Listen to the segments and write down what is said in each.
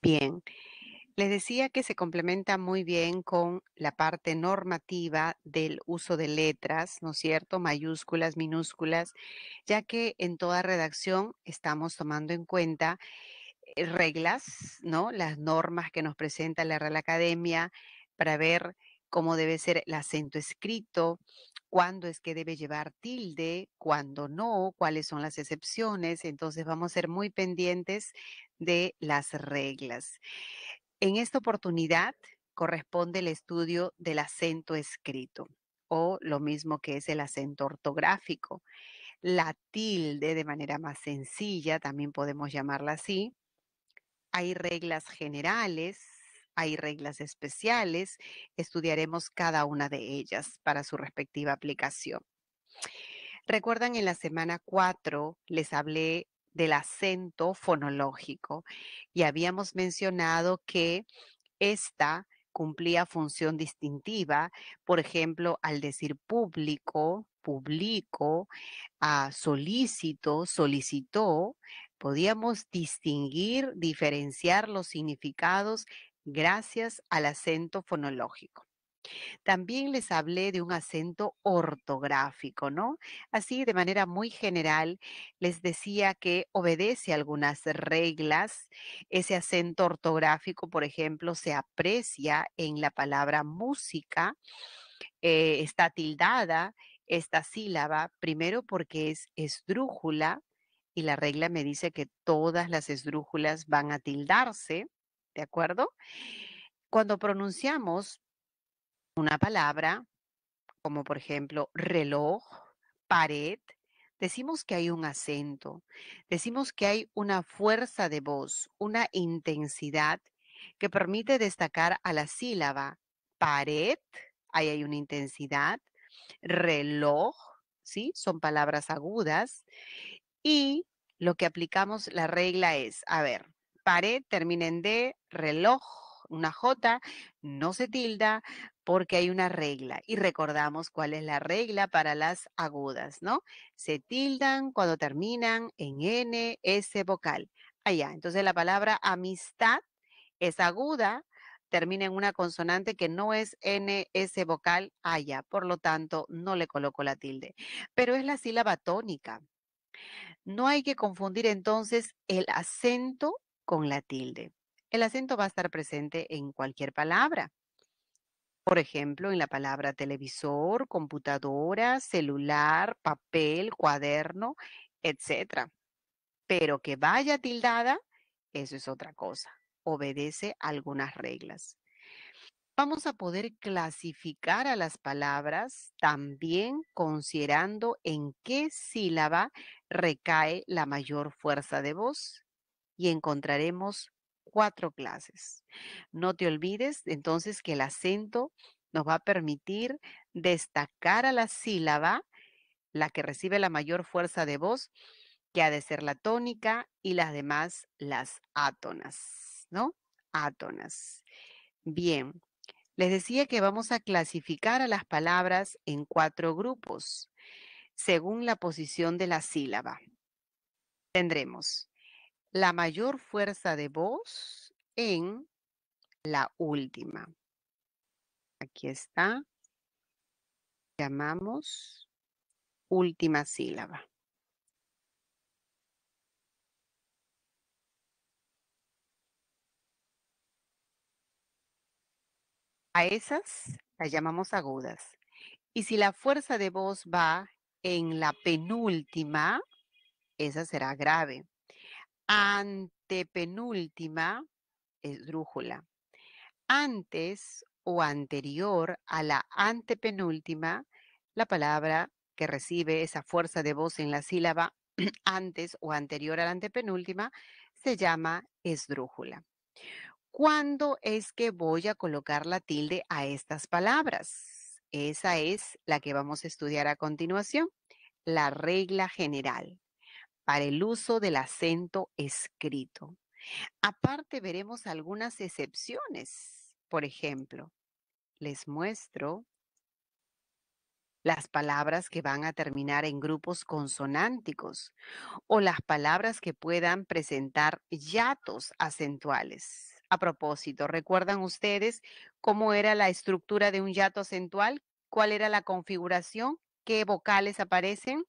Bien, les decía que se complementa muy bien con la parte normativa del uso de letras, ¿no es cierto? Mayúsculas, minúsculas, ya que en toda redacción estamos tomando en cuenta eh, reglas, ¿no? Las normas que nos presenta la Real Academia para ver cómo debe ser el acento escrito, cuándo es que debe llevar tilde, cuándo no, cuáles son las excepciones. Entonces vamos a ser muy pendientes de las reglas. En esta oportunidad corresponde el estudio del acento escrito o lo mismo que es el acento ortográfico. La tilde de manera más sencilla, también podemos llamarla así, hay reglas generales, hay reglas especiales. Estudiaremos cada una de ellas para su respectiva aplicación. Recuerdan, en la semana 4 les hablé del acento fonológico y habíamos mencionado que esta cumplía función distintiva, por ejemplo, al decir público, público, a ah, solícito, solicitó, podíamos distinguir, diferenciar los significados gracias al acento fonológico. También les hablé de un acento ortográfico, ¿no? Así, de manera muy general, les decía que obedece algunas reglas. Ese acento ortográfico, por ejemplo, se aprecia en la palabra música. Eh, está tildada esta sílaba, primero porque es esdrújula, y la regla me dice que todas las esdrújulas van a tildarse, ¿de acuerdo? Cuando pronunciamos una palabra, como por ejemplo reloj, pared, decimos que hay un acento, decimos que hay una fuerza de voz, una intensidad que permite destacar a la sílaba pared, ahí hay una intensidad, reloj, ¿sí? Son palabras agudas y lo que aplicamos, la regla es, a ver, pared terminen en D, reloj, una J, no se tilda porque hay una regla. Y recordamos cuál es la regla para las agudas, ¿no? Se tildan cuando terminan en N, S vocal. Allá, entonces la palabra amistad es aguda, termina en una consonante que no es n, s vocal allá, por lo tanto no le coloco la tilde, pero es la sílaba tónica. No hay que confundir entonces el acento con la tilde. El acento va a estar presente en cualquier palabra. Por ejemplo, en la palabra televisor, computadora, celular, papel, cuaderno, etc. Pero que vaya tildada, eso es otra cosa. Obedece algunas reglas. Vamos a poder clasificar a las palabras también considerando en qué sílaba recae la mayor fuerza de voz y encontraremos cuatro clases. No te olvides entonces que el acento nos va a permitir destacar a la sílaba, la que recibe la mayor fuerza de voz, que ha de ser la tónica y las demás las átonas, ¿no? Átonas. Bien, les decía que vamos a clasificar a las palabras en cuatro grupos según la posición de la sílaba. Tendremos la mayor fuerza de voz en la última. Aquí está. Llamamos última sílaba. A esas las llamamos agudas. Y si la fuerza de voz va en la penúltima, esa será grave. Antepenúltima esdrújula, Antes o anterior a la antepenúltima, la palabra que recibe esa fuerza de voz en la sílaba antes o anterior a la antepenúltima se llama esdrújula. ¿Cuándo es que voy a colocar la tilde a estas palabras? Esa es la que vamos a estudiar a continuación, la regla general para el uso del acento escrito. Aparte veremos algunas excepciones. Por ejemplo, les muestro las palabras que van a terminar en grupos consonánticos o las palabras que puedan presentar yatos acentuales. A propósito, ¿recuerdan ustedes cómo era la estructura de un yato acentual? ¿Cuál era la configuración? ¿Qué vocales aparecen?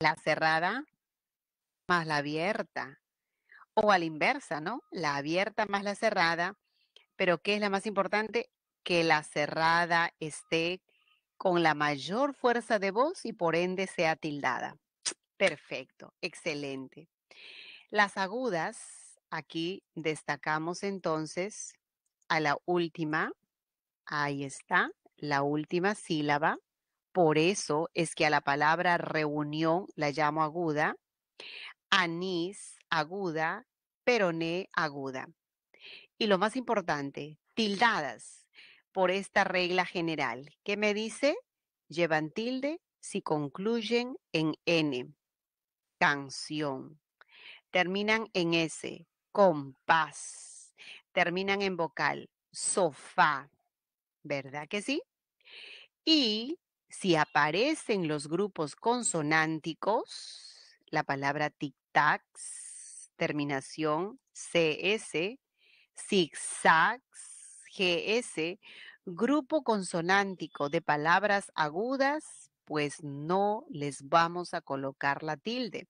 La cerrada más la abierta. O a la inversa, ¿no? La abierta más la cerrada. Pero ¿qué es la más importante? Que la cerrada esté con la mayor fuerza de voz y por ende sea tildada. Perfecto, excelente. Las agudas, aquí destacamos entonces a la última, ahí está, la última sílaba. Por eso es que a la palabra reunión la llamo aguda, anís aguda, peroné aguda. Y lo más importante, tildadas por esta regla general, que me dice llevan tilde si concluyen en N, canción. Terminan en S, compás. Terminan en vocal, sofá. ¿Verdad que sí? Y si aparecen los grupos consonánticos, la palabra tic-tacs, terminación CS, zags GS, grupo consonántico de palabras agudas, pues no les vamos a colocar la tilde.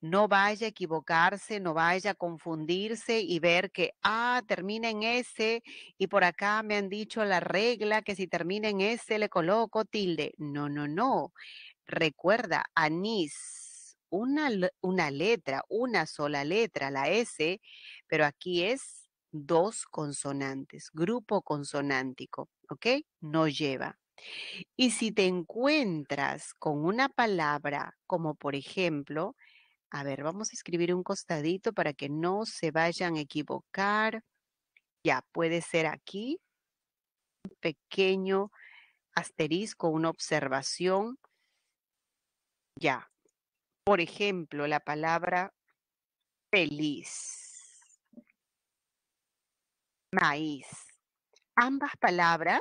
No vaya a equivocarse, no vaya a confundirse y ver que, ah, termina en S y por acá me han dicho la regla que si termina en S le coloco tilde. No, no, no. Recuerda, anís, una, una letra, una sola letra, la S, pero aquí es dos consonantes, grupo consonántico, ¿ok? No lleva. Y si te encuentras con una palabra como por ejemplo, a ver, vamos a escribir un costadito para que no se vayan a equivocar. Ya, puede ser aquí, un pequeño asterisco, una observación. Ya, por ejemplo, la palabra feliz. Maíz. Ambas palabras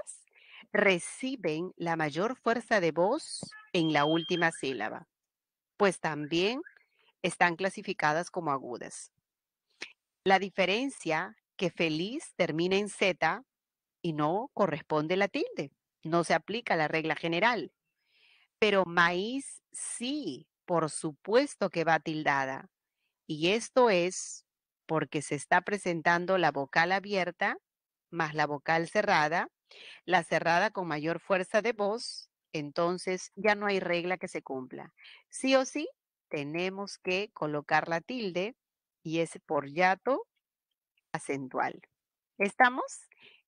reciben la mayor fuerza de voz en la última sílaba, pues también están clasificadas como agudas. La diferencia que feliz termina en Z y no corresponde la tilde, no se aplica la regla general. Pero maíz sí, por supuesto que va tildada. Y esto es porque se está presentando la vocal abierta más la vocal cerrada, la cerrada con mayor fuerza de voz, entonces ya no hay regla que se cumpla. Sí o sí, tenemos que colocar la tilde y es por yato acentual. ¿Estamos?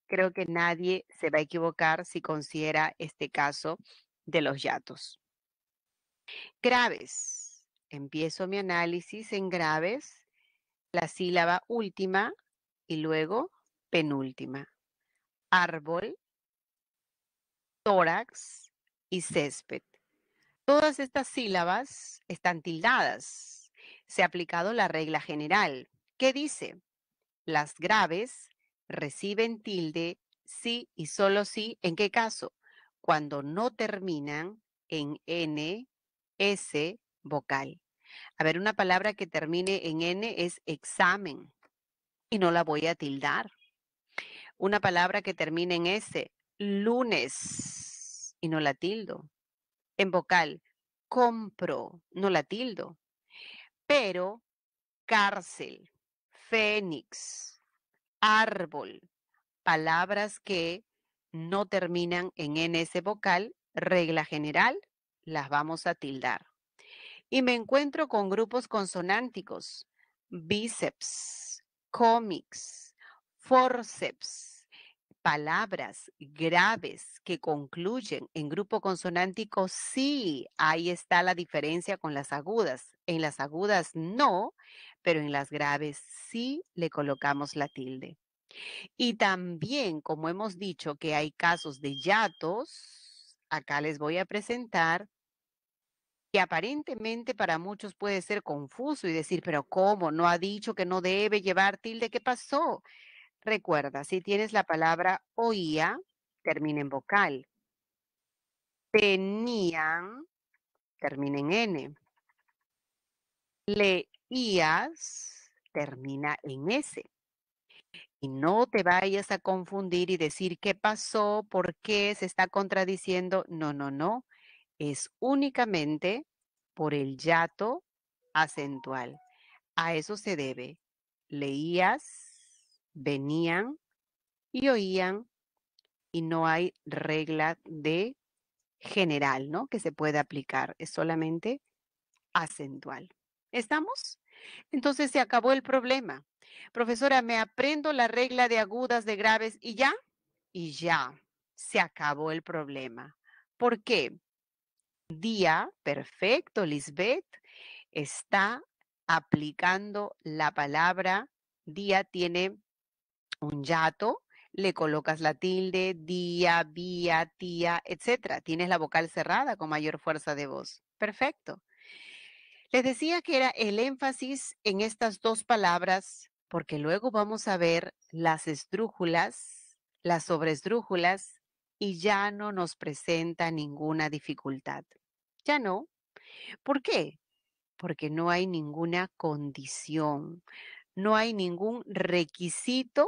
Creo que nadie se va a equivocar si considera este caso de los yatos. Graves. Empiezo mi análisis en graves la sílaba última y luego penúltima. Árbol, tórax y césped. Todas estas sílabas están tildadas. Se ha aplicado la regla general, que dice, las graves reciben tilde sí y solo sí, ¿en qué caso? Cuando no terminan en N, S vocal. A ver, una palabra que termine en N es examen y no la voy a tildar. Una palabra que termine en S, lunes, y no la tildo. En vocal, compro, no la tildo. Pero cárcel, fénix, árbol, palabras que no terminan en N, NS vocal, regla general, las vamos a tildar y me encuentro con grupos consonánticos, bíceps, cómics, forceps, palabras graves que concluyen en grupo consonántico, sí, ahí está la diferencia con las agudas. En las agudas no, pero en las graves sí le colocamos la tilde. Y también, como hemos dicho que hay casos de yatos, acá les voy a presentar que aparentemente para muchos puede ser confuso y decir, pero ¿cómo? ¿No ha dicho que no debe llevar tilde? ¿Qué pasó? Recuerda, si tienes la palabra oía, termina en vocal. Tenían, termina en N. Leías, termina en S. Y no te vayas a confundir y decir qué pasó, por qué se está contradiciendo. No, no, no es únicamente por el yato acentual. A eso se debe. Leías, venían y oían y no hay regla de general, ¿no? Que se pueda aplicar. Es solamente acentual. ¿Estamos? Entonces se acabó el problema. Profesora, me aprendo la regla de agudas, de graves y ya. Y ya, se acabó el problema. ¿Por qué? día, perfecto, Lisbeth, está aplicando la palabra día, tiene un yato, le colocas la tilde, día, vía, tía, etcétera. Tienes la vocal cerrada con mayor fuerza de voz. Perfecto. Les decía que era el énfasis en estas dos palabras, porque luego vamos a ver las esdrújulas, las sobresdrújulas, y ya no nos presenta ninguna dificultad ya no. ¿Por qué? Porque no hay ninguna condición, no hay ningún requisito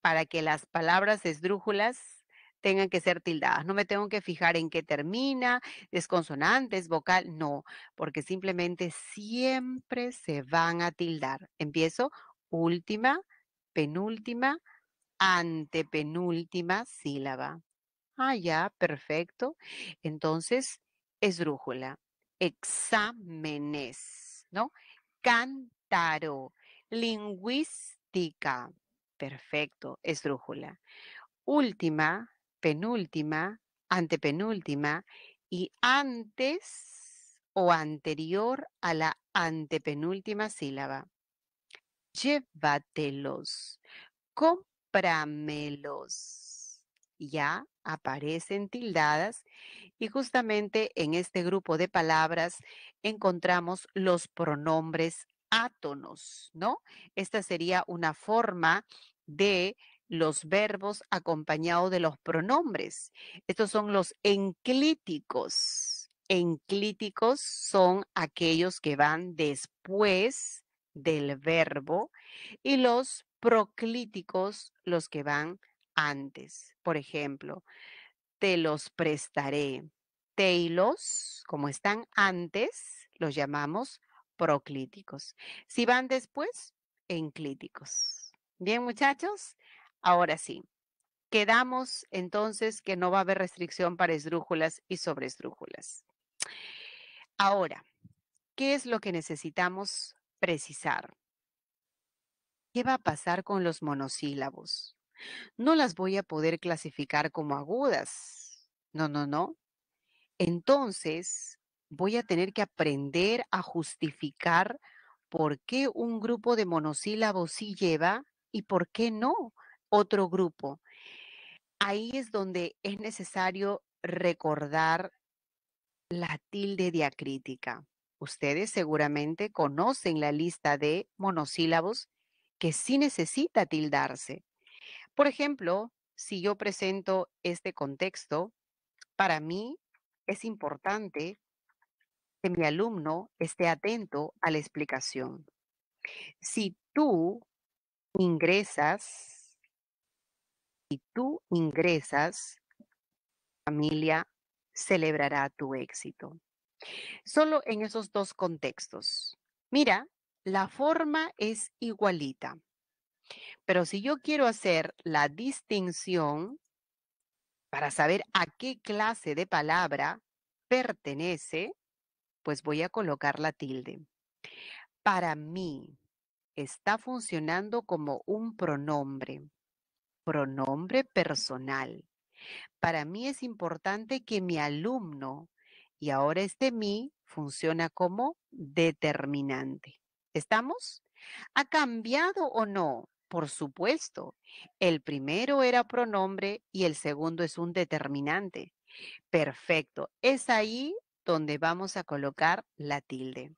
para que las palabras esdrújulas tengan que ser tildadas. No me tengo que fijar en qué termina, es consonante, vocal, no, porque simplemente siempre se van a tildar. Empiezo última, penúltima, antepenúltima sílaba. Ah, ya, perfecto. Entonces, esdrújula, exámenes, ¿no? Cántaro, lingüística, perfecto, esdrújula. Última, penúltima, antepenúltima y antes o anterior a la antepenúltima sílaba. Llévatelos, compramelos ya aparecen tildadas y justamente en este grupo de palabras encontramos los pronombres átonos, ¿no? Esta sería una forma de los verbos acompañados de los pronombres. Estos son los enclíticos. Enclíticos son aquellos que van después del verbo y los proclíticos los que van después antes. Por ejemplo, te los prestaré. Te los, como están antes, los llamamos proclíticos. Si van después, enclíticos. Bien, muchachos, ahora sí. Quedamos entonces que no va a haber restricción para esdrújulas y sobresdrújulas. Ahora, ¿qué es lo que necesitamos precisar? ¿Qué va a pasar con los monosílabos? No las voy a poder clasificar como agudas. No, no, no. Entonces, voy a tener que aprender a justificar por qué un grupo de monosílabos sí lleva y por qué no otro grupo. Ahí es donde es necesario recordar la tilde diacrítica. Ustedes seguramente conocen la lista de monosílabos que sí necesita tildarse. Por ejemplo, si yo presento este contexto, para mí es importante que mi alumno esté atento a la explicación. Si tú ingresas, si tú ingresas, familia celebrará tu éxito. Solo en esos dos contextos. Mira, la forma es igualita. Pero si yo quiero hacer la distinción para saber a qué clase de palabra pertenece, pues voy a colocar la tilde. Para mí está funcionando como un pronombre, pronombre personal. Para mí es importante que mi alumno, y ahora este mí, funciona como determinante. ¿Estamos? ¿Ha cambiado o no? Por supuesto, el primero era pronombre y el segundo es un determinante. Perfecto, es ahí donde vamos a colocar la tilde.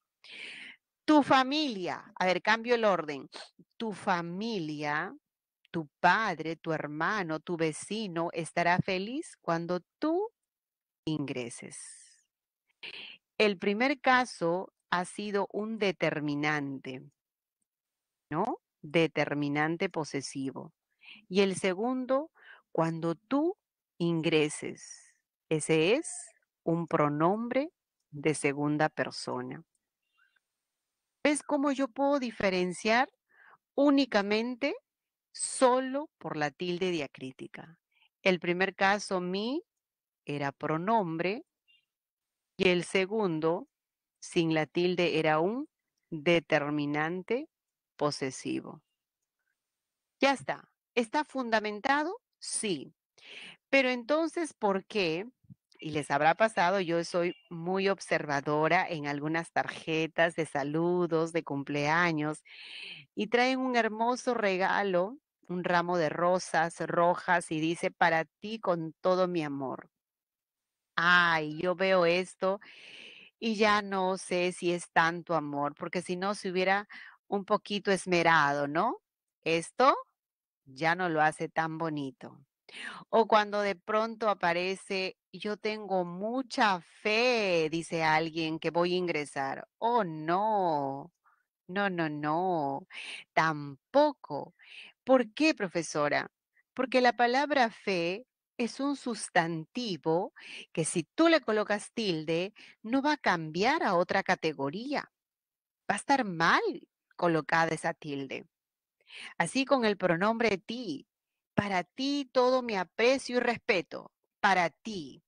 Tu familia, a ver, cambio el orden. Tu familia, tu padre, tu hermano, tu vecino estará feliz cuando tú ingreses. El primer caso ha sido un determinante, ¿no? determinante posesivo. Y el segundo, cuando tú ingreses. Ese es un pronombre de segunda persona. ¿Ves cómo yo puedo diferenciar únicamente solo por la tilde diacrítica? El primer caso, mi, era pronombre y el segundo, sin la tilde, era un determinante posesivo. Ya está. ¿Está fundamentado? Sí. Pero entonces, ¿por qué? Y les habrá pasado, yo soy muy observadora en algunas tarjetas de saludos, de cumpleaños, y traen un hermoso regalo, un ramo de rosas rojas, y dice, para ti con todo mi amor. Ay, yo veo esto y ya no sé si es tanto amor, porque si no se hubiera un poquito esmerado, ¿no? Esto ya no lo hace tan bonito. O cuando de pronto aparece, yo tengo mucha fe, dice alguien que voy a ingresar. Oh, no, no, no, no, tampoco. ¿Por qué, profesora? Porque la palabra fe es un sustantivo que si tú le colocas tilde, no va a cambiar a otra categoría. Va a estar mal colocada esa tilde. Así con el pronombre ti. Para ti todo mi aprecio y respeto. Para ti.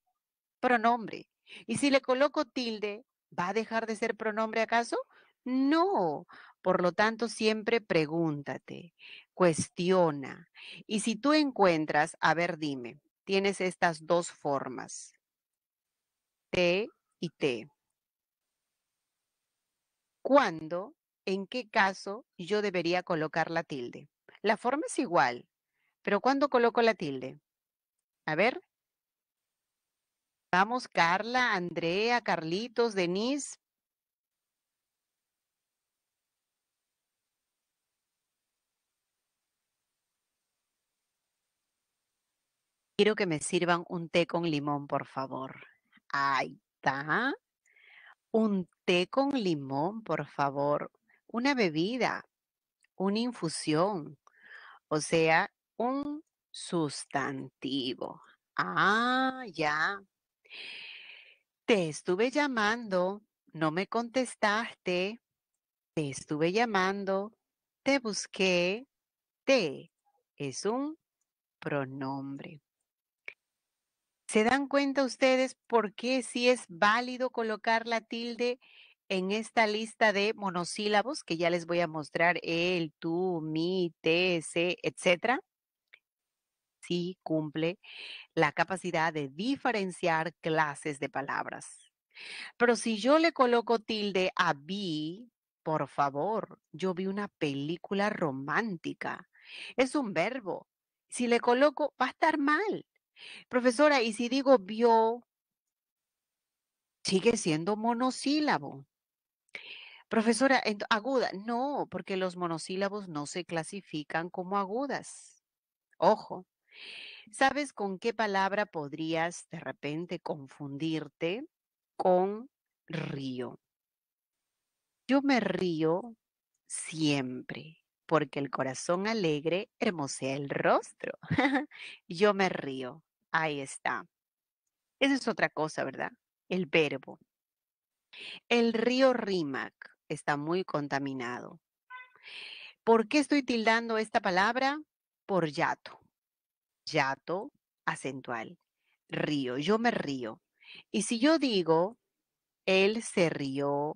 Pronombre. Y si le coloco tilde, ¿va a dejar de ser pronombre acaso? No. Por lo tanto, siempre pregúntate, cuestiona. Y si tú encuentras, a ver, dime, tienes estas dos formas, te y te. ¿Cuándo en qué caso yo debería colocar la tilde. La forma es igual, pero ¿cuándo coloco la tilde? A ver. Vamos, Carla, Andrea, Carlitos, Denise. Quiero que me sirvan un té con limón, por favor. Ahí está. Un té con limón, por favor una bebida, una infusión, o sea, un sustantivo. Ah, ya. Te estuve llamando, no me contestaste. Te estuve llamando, te busqué. Te es un pronombre. ¿Se dan cuenta ustedes por qué si es válido colocar la tilde en esta lista de monosílabos que ya les voy a mostrar, el, tú, mi, te, se, etcétera, sí cumple la capacidad de diferenciar clases de palabras. Pero si yo le coloco tilde a vi, por favor, yo vi una película romántica. Es un verbo. Si le coloco, va a estar mal. Profesora, y si digo vio, sigue siendo monosílabo. Profesora, aguda, no, porque los monosílabos no se clasifican como agudas. Ojo, ¿sabes con qué palabra podrías de repente confundirte con río? Yo me río siempre, porque el corazón alegre hermosea el rostro. Yo me río, ahí está. Esa es otra cosa, ¿verdad? El verbo. El río Rímac está muy contaminado. ¿Por qué estoy tildando esta palabra? Por yato. Yato acentual. Río. Yo me río. Y si yo digo, él se rió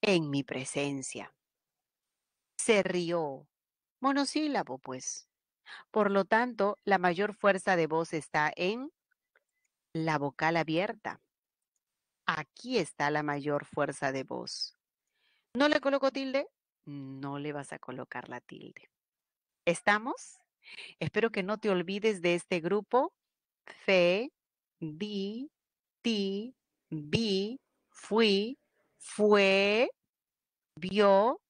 en mi presencia. Se rió. Monosílabo, pues. Por lo tanto, la mayor fuerza de voz está en la vocal abierta. Aquí está la mayor fuerza de voz. ¿No le coloco tilde? No le vas a colocar la tilde. ¿Estamos? Espero que no te olvides de este grupo. Fe, vi, ti, vi, fui, fue, vio.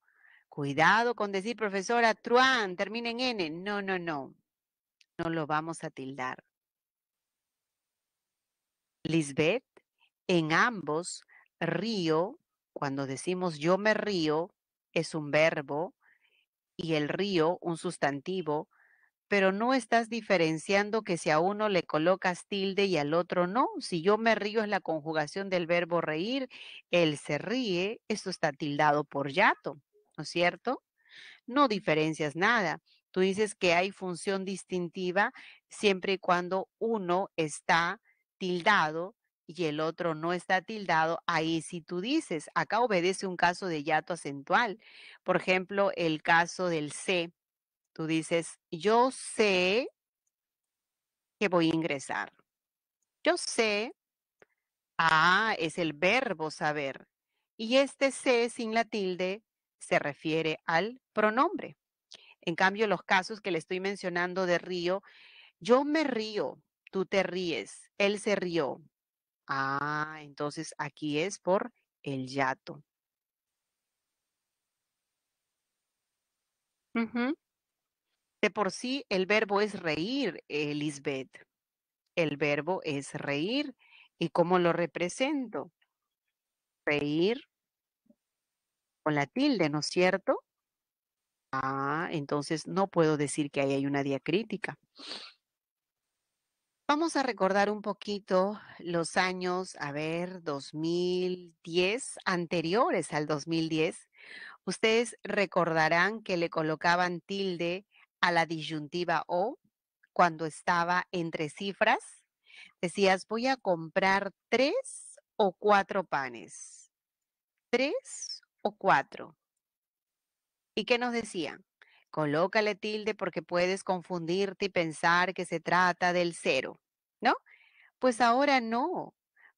Cuidado con decir, profesora, truan, termina en N. No, no, no. No lo vamos a tildar. Lisbeth, en ambos, río, cuando decimos yo me río, es un verbo y el río un sustantivo, pero no estás diferenciando que si a uno le colocas tilde y al otro no. Si yo me río es la conjugación del verbo reír, él se ríe, esto está tildado por yato, ¿no es cierto? No diferencias nada. Tú dices que hay función distintiva siempre y cuando uno está tildado y el otro no está tildado, ahí si tú dices, acá obedece un caso de yato acentual. Por ejemplo, el caso del C, Tú dices, yo sé que voy a ingresar. Yo sé, ah, es el verbo saber. Y este C sin la tilde se refiere al pronombre. En cambio, los casos que le estoy mencionando de río, yo me río, tú te ríes, él se rió, Ah, entonces aquí es por el yato. De por sí, el verbo es reír, Elizabeth. Eh, el verbo es reír. ¿Y cómo lo represento? Reír con la tilde, ¿no es cierto? Ah, entonces no puedo decir que ahí hay una diacrítica. Vamos a recordar un poquito los años, a ver, 2010, anteriores al 2010. Ustedes recordarán que le colocaban tilde a la disyuntiva O cuando estaba entre cifras. Decías, voy a comprar tres o cuatro panes. Tres o cuatro. ¿Y qué nos decían? Colócale tilde porque puedes confundirte y pensar que se trata del cero, ¿no? Pues ahora no.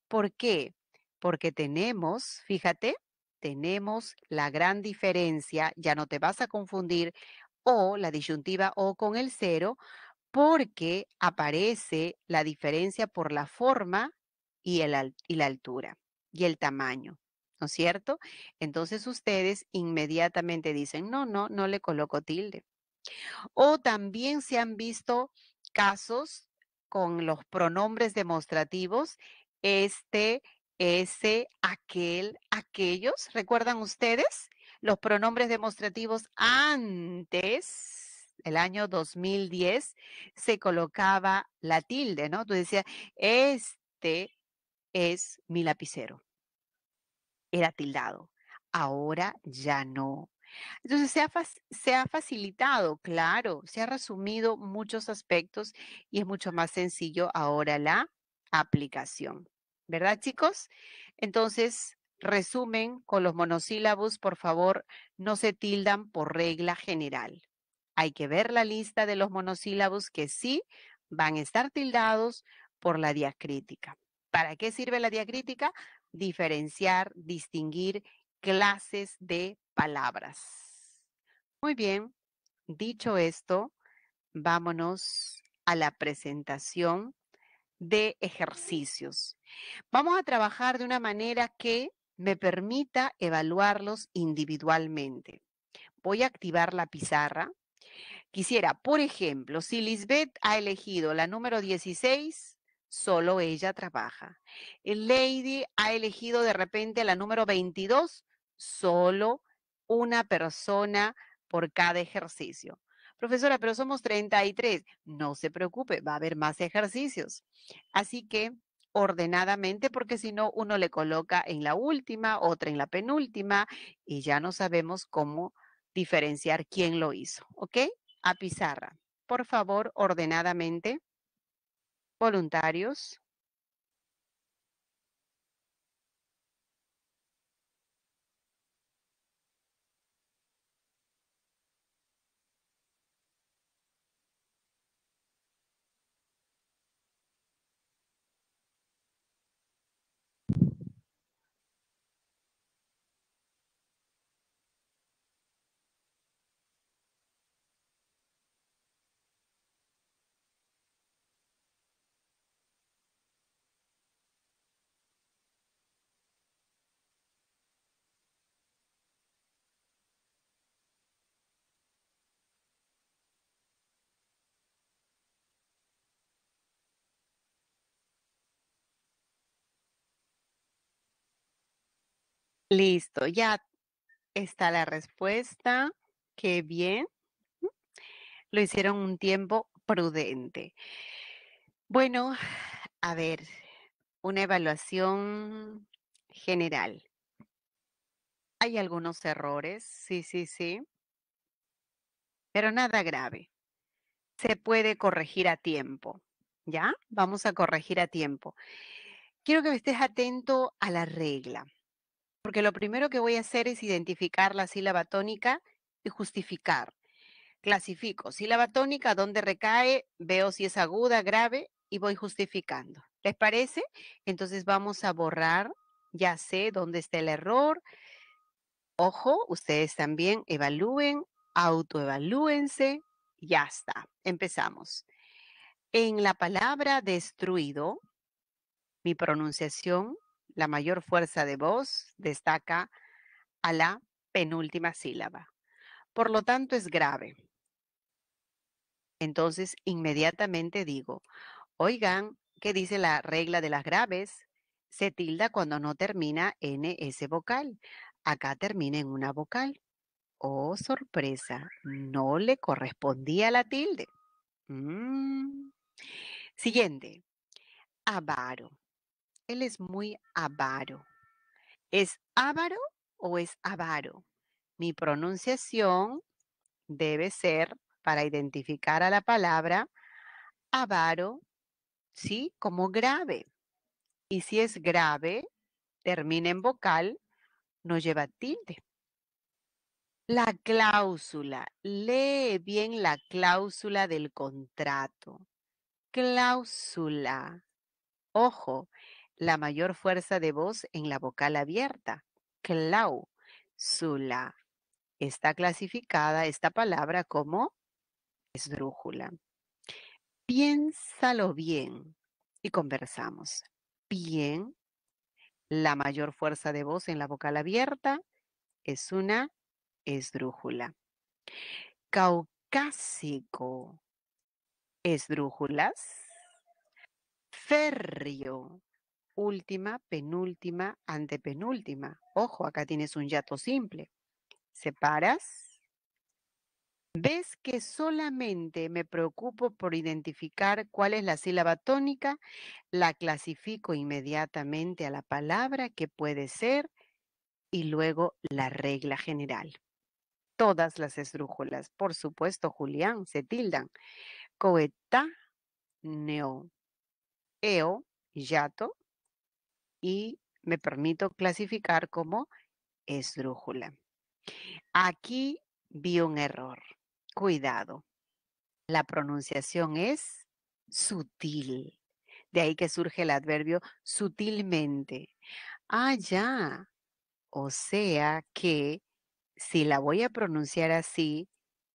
¿Por qué? Porque tenemos, fíjate, tenemos la gran diferencia, ya no te vas a confundir, o la disyuntiva o con el cero, porque aparece la diferencia por la forma y, y la altura y el tamaño. ¿no es cierto? Entonces ustedes inmediatamente dicen, no, no, no le coloco tilde. O también se han visto casos con los pronombres demostrativos, este, ese, aquel, aquellos, ¿recuerdan ustedes? Los pronombres demostrativos antes el año 2010 se colocaba la tilde, ¿no? Tú decías, este es mi lapicero era tildado. Ahora ya no. Entonces se ha, facilitado, claro, se ha resumido muchos aspectos y es mucho más sencillo ahora la aplicación. ¿Verdad, chicos? Entonces, resumen con los monosílabos, por favor, no se tildan por regla general. Hay que ver la lista de los monosílabos que sí van a estar tildados por la diacrítica. ¿Para qué sirve la diacrítica? diferenciar, distinguir clases de palabras. Muy bien, dicho esto, vámonos a la presentación de ejercicios. Vamos a trabajar de una manera que me permita evaluarlos individualmente. Voy a activar la pizarra. Quisiera, por ejemplo, si Lisbeth ha elegido la número 16, solo ella trabaja. El lady ha elegido de repente la número 22, solo una persona por cada ejercicio. Profesora, pero somos 33. No se preocupe, va a haber más ejercicios. Así que ordenadamente, porque si no, uno le coloca en la última, otra en la penúltima, y ya no sabemos cómo diferenciar quién lo hizo. ¿Ok? A pizarra. Por favor, ordenadamente voluntarios Listo, ya está la respuesta. Qué bien. Lo hicieron un tiempo prudente. Bueno, a ver, una evaluación general. Hay algunos errores, sí, sí, sí, pero nada grave. Se puede corregir a tiempo, ¿ya? Vamos a corregir a tiempo. Quiero que estés atento a la regla porque lo primero que voy a hacer es identificar la sílaba tónica y justificar. Clasifico sílaba tónica, dónde recae, veo si es aguda, grave y voy justificando. ¿Les parece? Entonces vamos a borrar, ya sé dónde está el error. Ojo, ustedes también evalúen, autoevalúense, ya está. Empezamos. En la palabra destruido, mi pronunciación la mayor fuerza de voz destaca a la penúltima sílaba. Por lo tanto, es grave. Entonces, inmediatamente digo, oigan, ¿qué dice la regla de las graves? Se tilda cuando no termina en ese vocal. Acá termina en una vocal. Oh, sorpresa, no le correspondía la tilde. Mm. Siguiente, avaro. Él es muy avaro. ¿Es avaro o es avaro? Mi pronunciación debe ser para identificar a la palabra avaro, ¿sí? Como grave. Y si es grave, termina en vocal, no lleva tilde. La cláusula. Lee bien la cláusula del contrato. Cláusula. Ojo, la mayor fuerza de voz en la vocal abierta, clau, zula Está clasificada esta palabra como esdrújula. Piénsalo bien y conversamos. Bien, la mayor fuerza de voz en la vocal abierta es una esdrújula. Caucásico, esdrújulas. ferrio última, penúltima, antepenúltima. Ojo, acá tienes un yato simple. Separas. Ves que solamente me preocupo por identificar cuál es la sílaba tónica, la clasifico inmediatamente a la palabra que puede ser y luego la regla general. Todas las esdrújulas, por supuesto, Julián, se tildan. Coeta, neo, eo, yato, y me permito clasificar como esdrújula. Aquí vi un error. Cuidado. La pronunciación es sutil. De ahí que surge el adverbio sutilmente. Ah, ya. O sea que si la voy a pronunciar así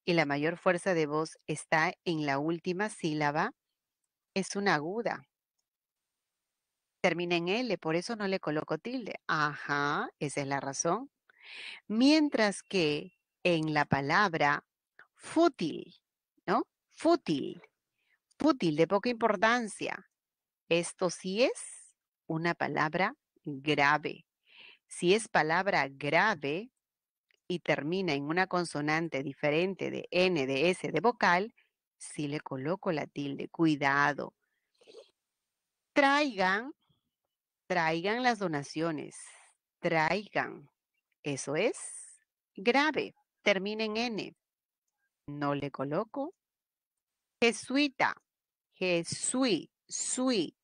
y la mayor fuerza de voz está en la última sílaba, es una aguda termina en L, por eso no le coloco tilde. Ajá, esa es la razón. Mientras que en la palabra fútil, ¿no? Fútil, fútil, de poca importancia. Esto sí es una palabra grave. Si es palabra grave y termina en una consonante diferente de N, de S, de vocal, sí le coloco la tilde. Cuidado. Traigan Traigan las donaciones. Traigan. Eso es grave. Termina en N. No le coloco. Jesuita. jesui, Sui.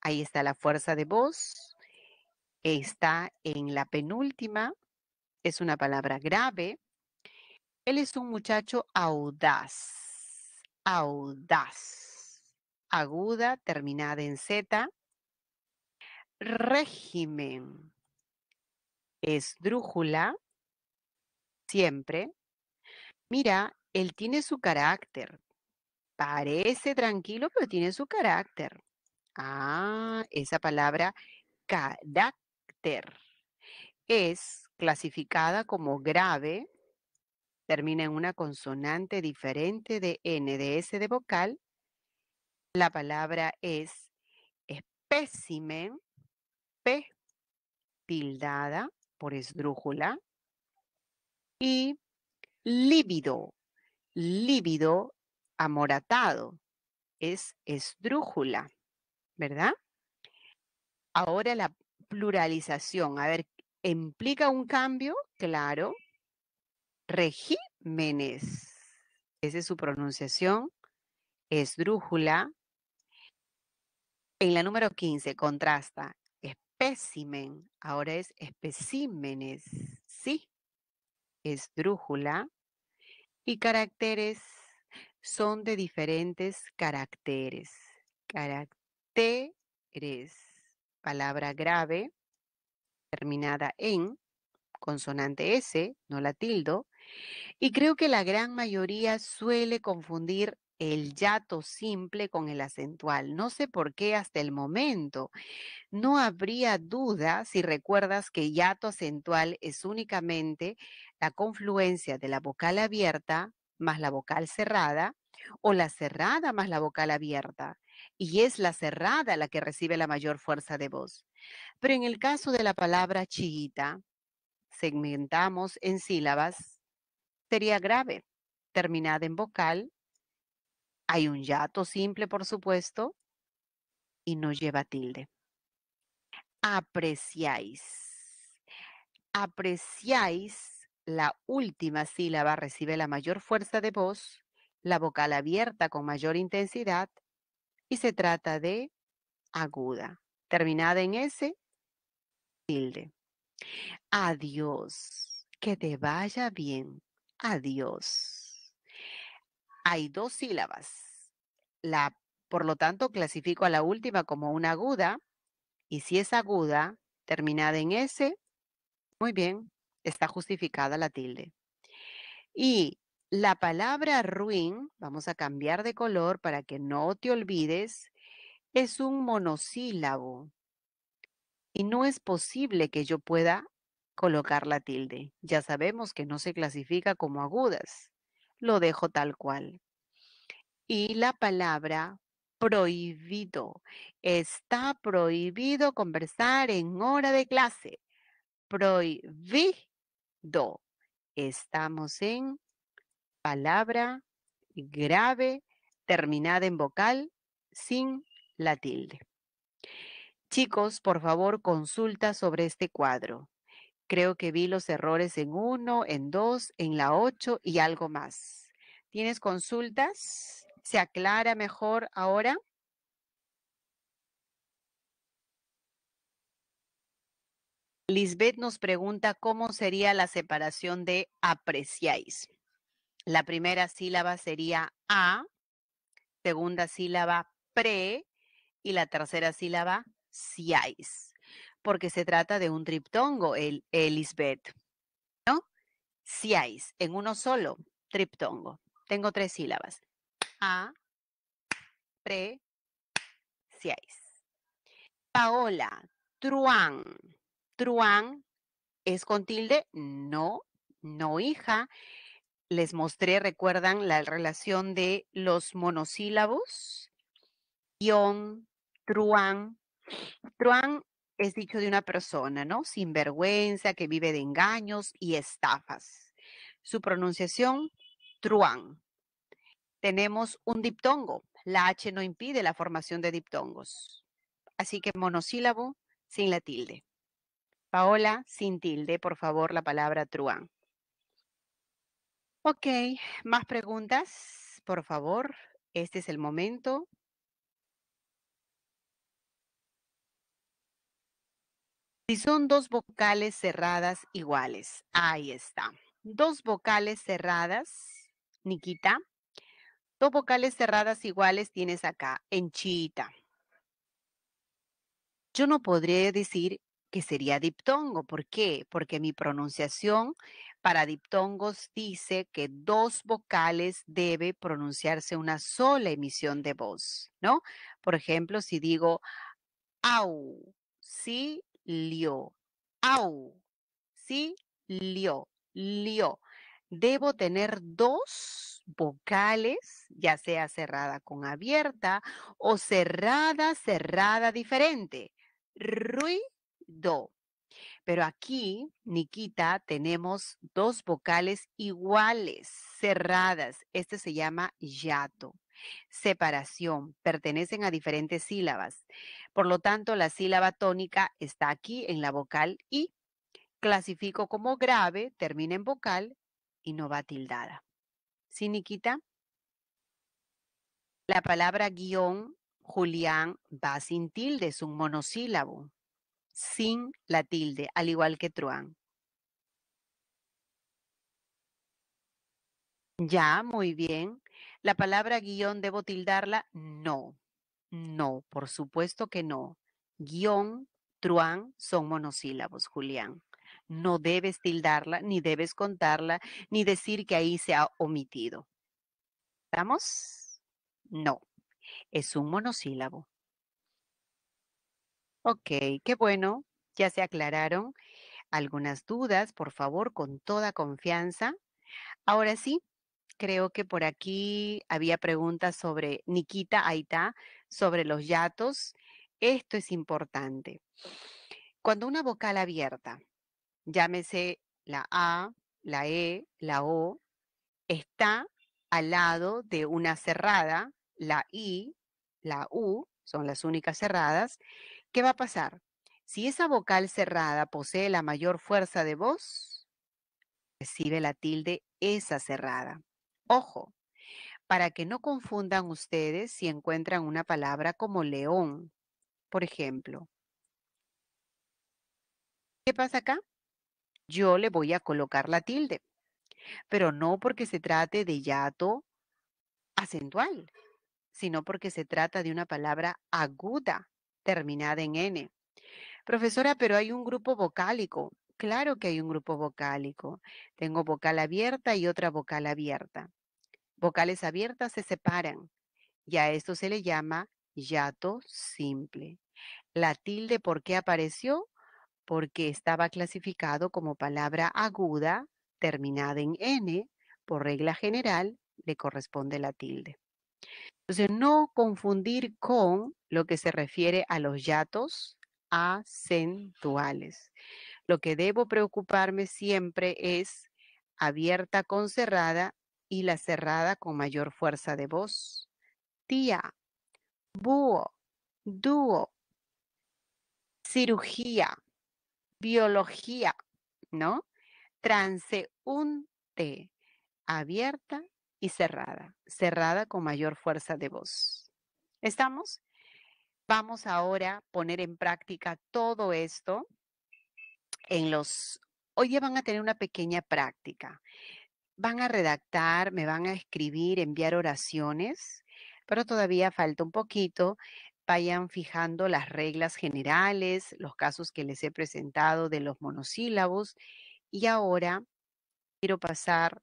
Ahí está la fuerza de voz. Está en la penúltima. Es una palabra grave. Él es un muchacho audaz. Audaz. Aguda, terminada en Z régimen. drújula, siempre. Mira, él tiene su carácter. Parece tranquilo, pero tiene su carácter. Ah, esa palabra carácter es clasificada como grave, termina en una consonante diferente de N, de S de vocal. La palabra es espécimen, Pildada tildada por esdrújula y lívido, lívido amoratado, es esdrújula, ¿verdad? Ahora la pluralización, a ver, ¿implica un cambio? Claro. Regímenes, esa es su pronunciación, esdrújula. En la número 15, contrasta espécimen, ahora es especímenes, sí, esdrújula, y caracteres son de diferentes caracteres. Caracteres, palabra grave, terminada en, consonante S, no la tildo, y creo que la gran mayoría suele confundir el yato simple con el acentual. No sé por qué hasta el momento. No habría duda si recuerdas que yato acentual es únicamente la confluencia de la vocal abierta más la vocal cerrada o la cerrada más la vocal abierta. Y es la cerrada la que recibe la mayor fuerza de voz. Pero en el caso de la palabra chiquita, segmentamos en sílabas, sería grave, terminada en vocal hay un yato simple, por supuesto, y no lleva tilde. Apreciáis. Apreciáis, la última sílaba recibe la mayor fuerza de voz, la vocal abierta con mayor intensidad y se trata de aguda, terminada en S, tilde. Adiós, que te vaya bien. Adiós hay dos sílabas. La, por lo tanto, clasifico a la última como una aguda y si es aguda, terminada en S, muy bien, está justificada la tilde. Y la palabra ruin, vamos a cambiar de color para que no te olvides, es un monosílabo. Y no es posible que yo pueda colocar la tilde. Ya sabemos que no se clasifica como agudas lo dejo tal cual. Y la palabra prohibido. Está prohibido conversar en hora de clase. Prohibido. Estamos en palabra grave terminada en vocal sin la tilde. Chicos, por favor, consulta sobre este cuadro. Creo que vi los errores en uno, en dos, en la ocho y algo más. ¿Tienes consultas? ¿Se aclara mejor ahora? Lisbeth nos pregunta cómo sería la separación de apreciáis. La primera sílaba sería a, segunda sílaba pre y la tercera sílaba siáis porque se trata de un triptongo, el Elisbeth. ¿No? siáis en uno solo, triptongo. Tengo tres sílabas. A, pre, siáis Paola, truán. Truán es con tilde, no, no hija. Les mostré, recuerdan, la relación de los monosílabos. ion truán. Truán es dicho de una persona, ¿no? Sin vergüenza, que vive de engaños y estafas. Su pronunciación, truán. Tenemos un diptongo. La H no impide la formación de diptongos. Así que monosílabo sin la tilde. Paola, sin tilde, por favor, la palabra truán. Ok, más preguntas, por favor. Este es el momento. Si son dos vocales cerradas iguales, ahí está. Dos vocales cerradas, Nikita. Dos vocales cerradas iguales tienes acá, en chita. Yo no podría decir que sería diptongo. ¿Por qué? Porque mi pronunciación para diptongos dice que dos vocales debe pronunciarse una sola emisión de voz, ¿no? Por ejemplo, si digo au, sí, lio, au, ¿sí? lio, lio, Debo tener dos vocales, ya sea cerrada con abierta o cerrada, cerrada diferente. Ruido. Pero aquí, Nikita, tenemos dos vocales iguales, cerradas. Este se llama yato separación, pertenecen a diferentes sílabas. Por lo tanto, la sílaba tónica está aquí en la vocal I. Clasifico como grave, termina en vocal y no va tildada. ¿Sí, Nikita? La palabra guión, Julián, va sin tilde, es un monosílabo, sin la tilde, al igual que truán. Ya, muy bien. La palabra guión, ¿debo tildarla? No, no, por supuesto que no. Guión, truán son monosílabos, Julián. No debes tildarla, ni debes contarla, ni decir que ahí se ha omitido. ¿Estamos? No, es un monosílabo. Ok, qué bueno, ya se aclararon algunas dudas, por favor, con toda confianza. Ahora sí, creo que por aquí había preguntas sobre Nikita Aita, sobre los yatos. Esto es importante. Cuando una vocal abierta, llámese la A, la E, la O, está al lado de una cerrada, la I, la U, son las únicas cerradas, ¿qué va a pasar? Si esa vocal cerrada posee la mayor fuerza de voz, recibe la tilde esa cerrada. Ojo, para que no confundan ustedes si encuentran una palabra como león, por ejemplo. ¿Qué pasa acá? Yo le voy a colocar la tilde, pero no porque se trate de yato acentual, sino porque se trata de una palabra aguda terminada en N. Profesora, pero hay un grupo vocálico. Claro que hay un grupo vocálico. Tengo vocal abierta y otra vocal abierta vocales abiertas se separan y a esto se le llama yato simple. La tilde, ¿por qué apareció? Porque estaba clasificado como palabra aguda terminada en N. Por regla general, le corresponde la tilde. Entonces, no confundir con lo que se refiere a los yatos acentuales. Lo que debo preocuparme siempre es abierta con cerrada y la cerrada con mayor fuerza de voz. Tía, búho, dúo, cirugía, biología, ¿no? Transeúnte, abierta y cerrada, cerrada con mayor fuerza de voz. ¿Estamos? Vamos ahora a poner en práctica todo esto en los... Hoy ya van a tener una pequeña práctica van a redactar, me van a escribir, enviar oraciones, pero todavía falta un poquito. Vayan fijando las reglas generales, los casos que les he presentado de los monosílabos. Y ahora quiero pasar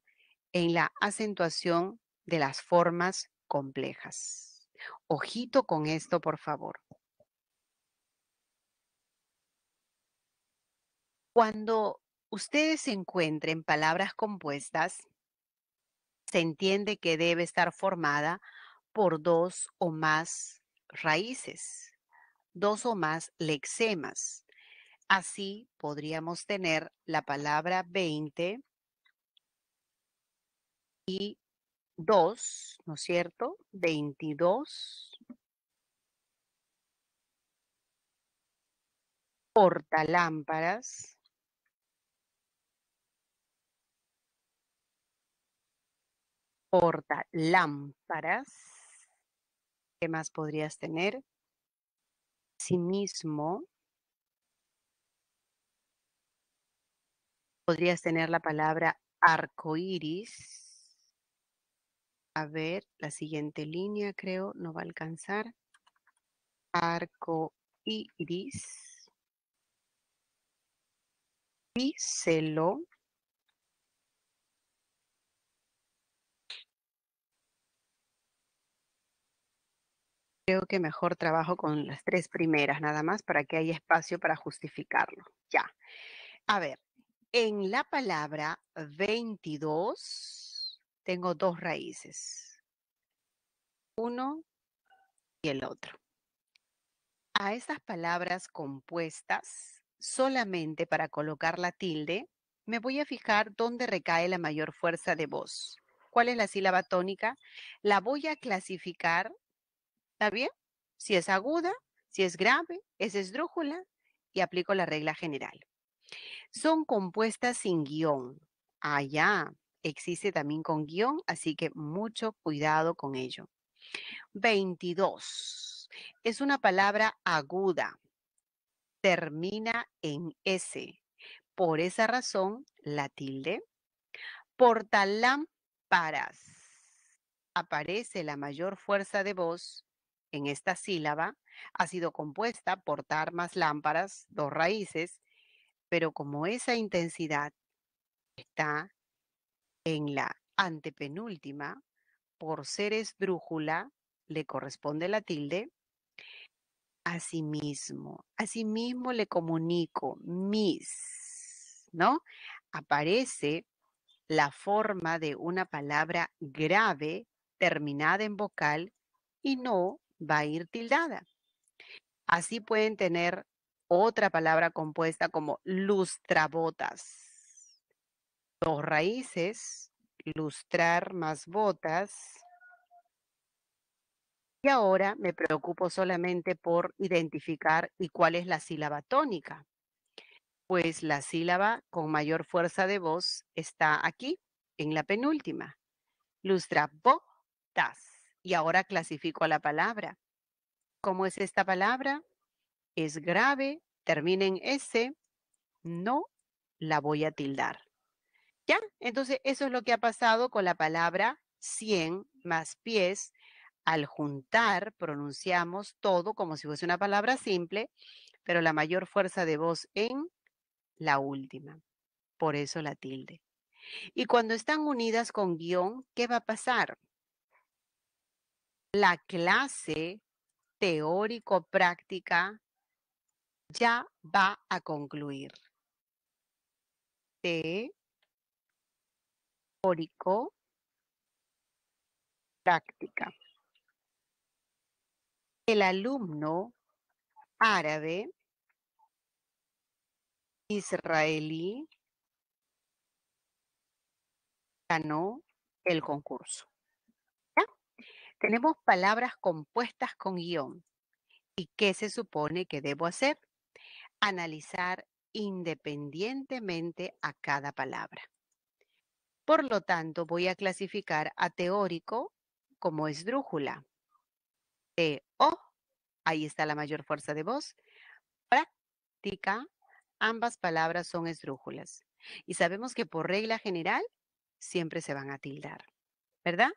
en la acentuación de las formas complejas. Ojito con esto, por favor. Cuando ustedes encuentren palabras compuestas, se entiende que debe estar formada por dos o más raíces, dos o más lexemas. Así podríamos tener la palabra 20 y 2, ¿no es cierto? 22. Portalámparas. Porta lámparas. ¿Qué más podrías tener? Sí mismo. Podrías tener la palabra iris A ver, la siguiente línea creo no va a alcanzar. Arco iris. Creo que mejor trabajo con las tres primeras nada más para que haya espacio para justificarlo. Ya. A ver, en la palabra 22 tengo dos raíces. Uno y el otro. A estas palabras compuestas, solamente para colocar la tilde, me voy a fijar dónde recae la mayor fuerza de voz. ¿Cuál es la sílaba tónica? La voy a clasificar ¿Está bien? Si es aguda, si es grave, es esdrújula y aplico la regla general. Son compuestas sin guión. Allá ah, existe también con guión, así que mucho cuidado con ello. 22. Es una palabra aguda. Termina en S. Por esa razón, la tilde. Portalámparas. Aparece la mayor fuerza de voz en esta sílaba ha sido compuesta por tarmas, lámparas, dos raíces, pero como esa intensidad está en la antepenúltima, por ser esdrújula, le corresponde la tilde. Asimismo, asimismo le comunico mis, ¿no? Aparece la forma de una palabra grave terminada en vocal y no va a ir tildada. Así pueden tener otra palabra compuesta como lustrabotas. Dos raíces, lustrar más botas. Y ahora me preocupo solamente por identificar y cuál es la sílaba tónica. Pues la sílaba con mayor fuerza de voz está aquí, en la penúltima. Lustrabotas. Y ahora clasifico a la palabra. ¿Cómo es esta palabra? Es grave, termina en S, no la voy a tildar. ¿Ya? Entonces, eso es lo que ha pasado con la palabra 100 más pies. Al juntar, pronunciamos todo como si fuese una palabra simple, pero la mayor fuerza de voz en la última. Por eso la tilde. Y cuando están unidas con guión, ¿qué va a pasar? la clase teórico-práctica ya va a concluir. Teórico práctica. El alumno árabe, israelí, ganó el concurso. Tenemos palabras compuestas con guión. ¿Y qué se supone que debo hacer? Analizar independientemente a cada palabra. Por lo tanto, voy a clasificar a teórico como esdrújula. T-O, ahí está la mayor fuerza de voz. Práctica, ambas palabras son esdrújulas. Y sabemos que por regla general siempre se van a tildar, ¿verdad?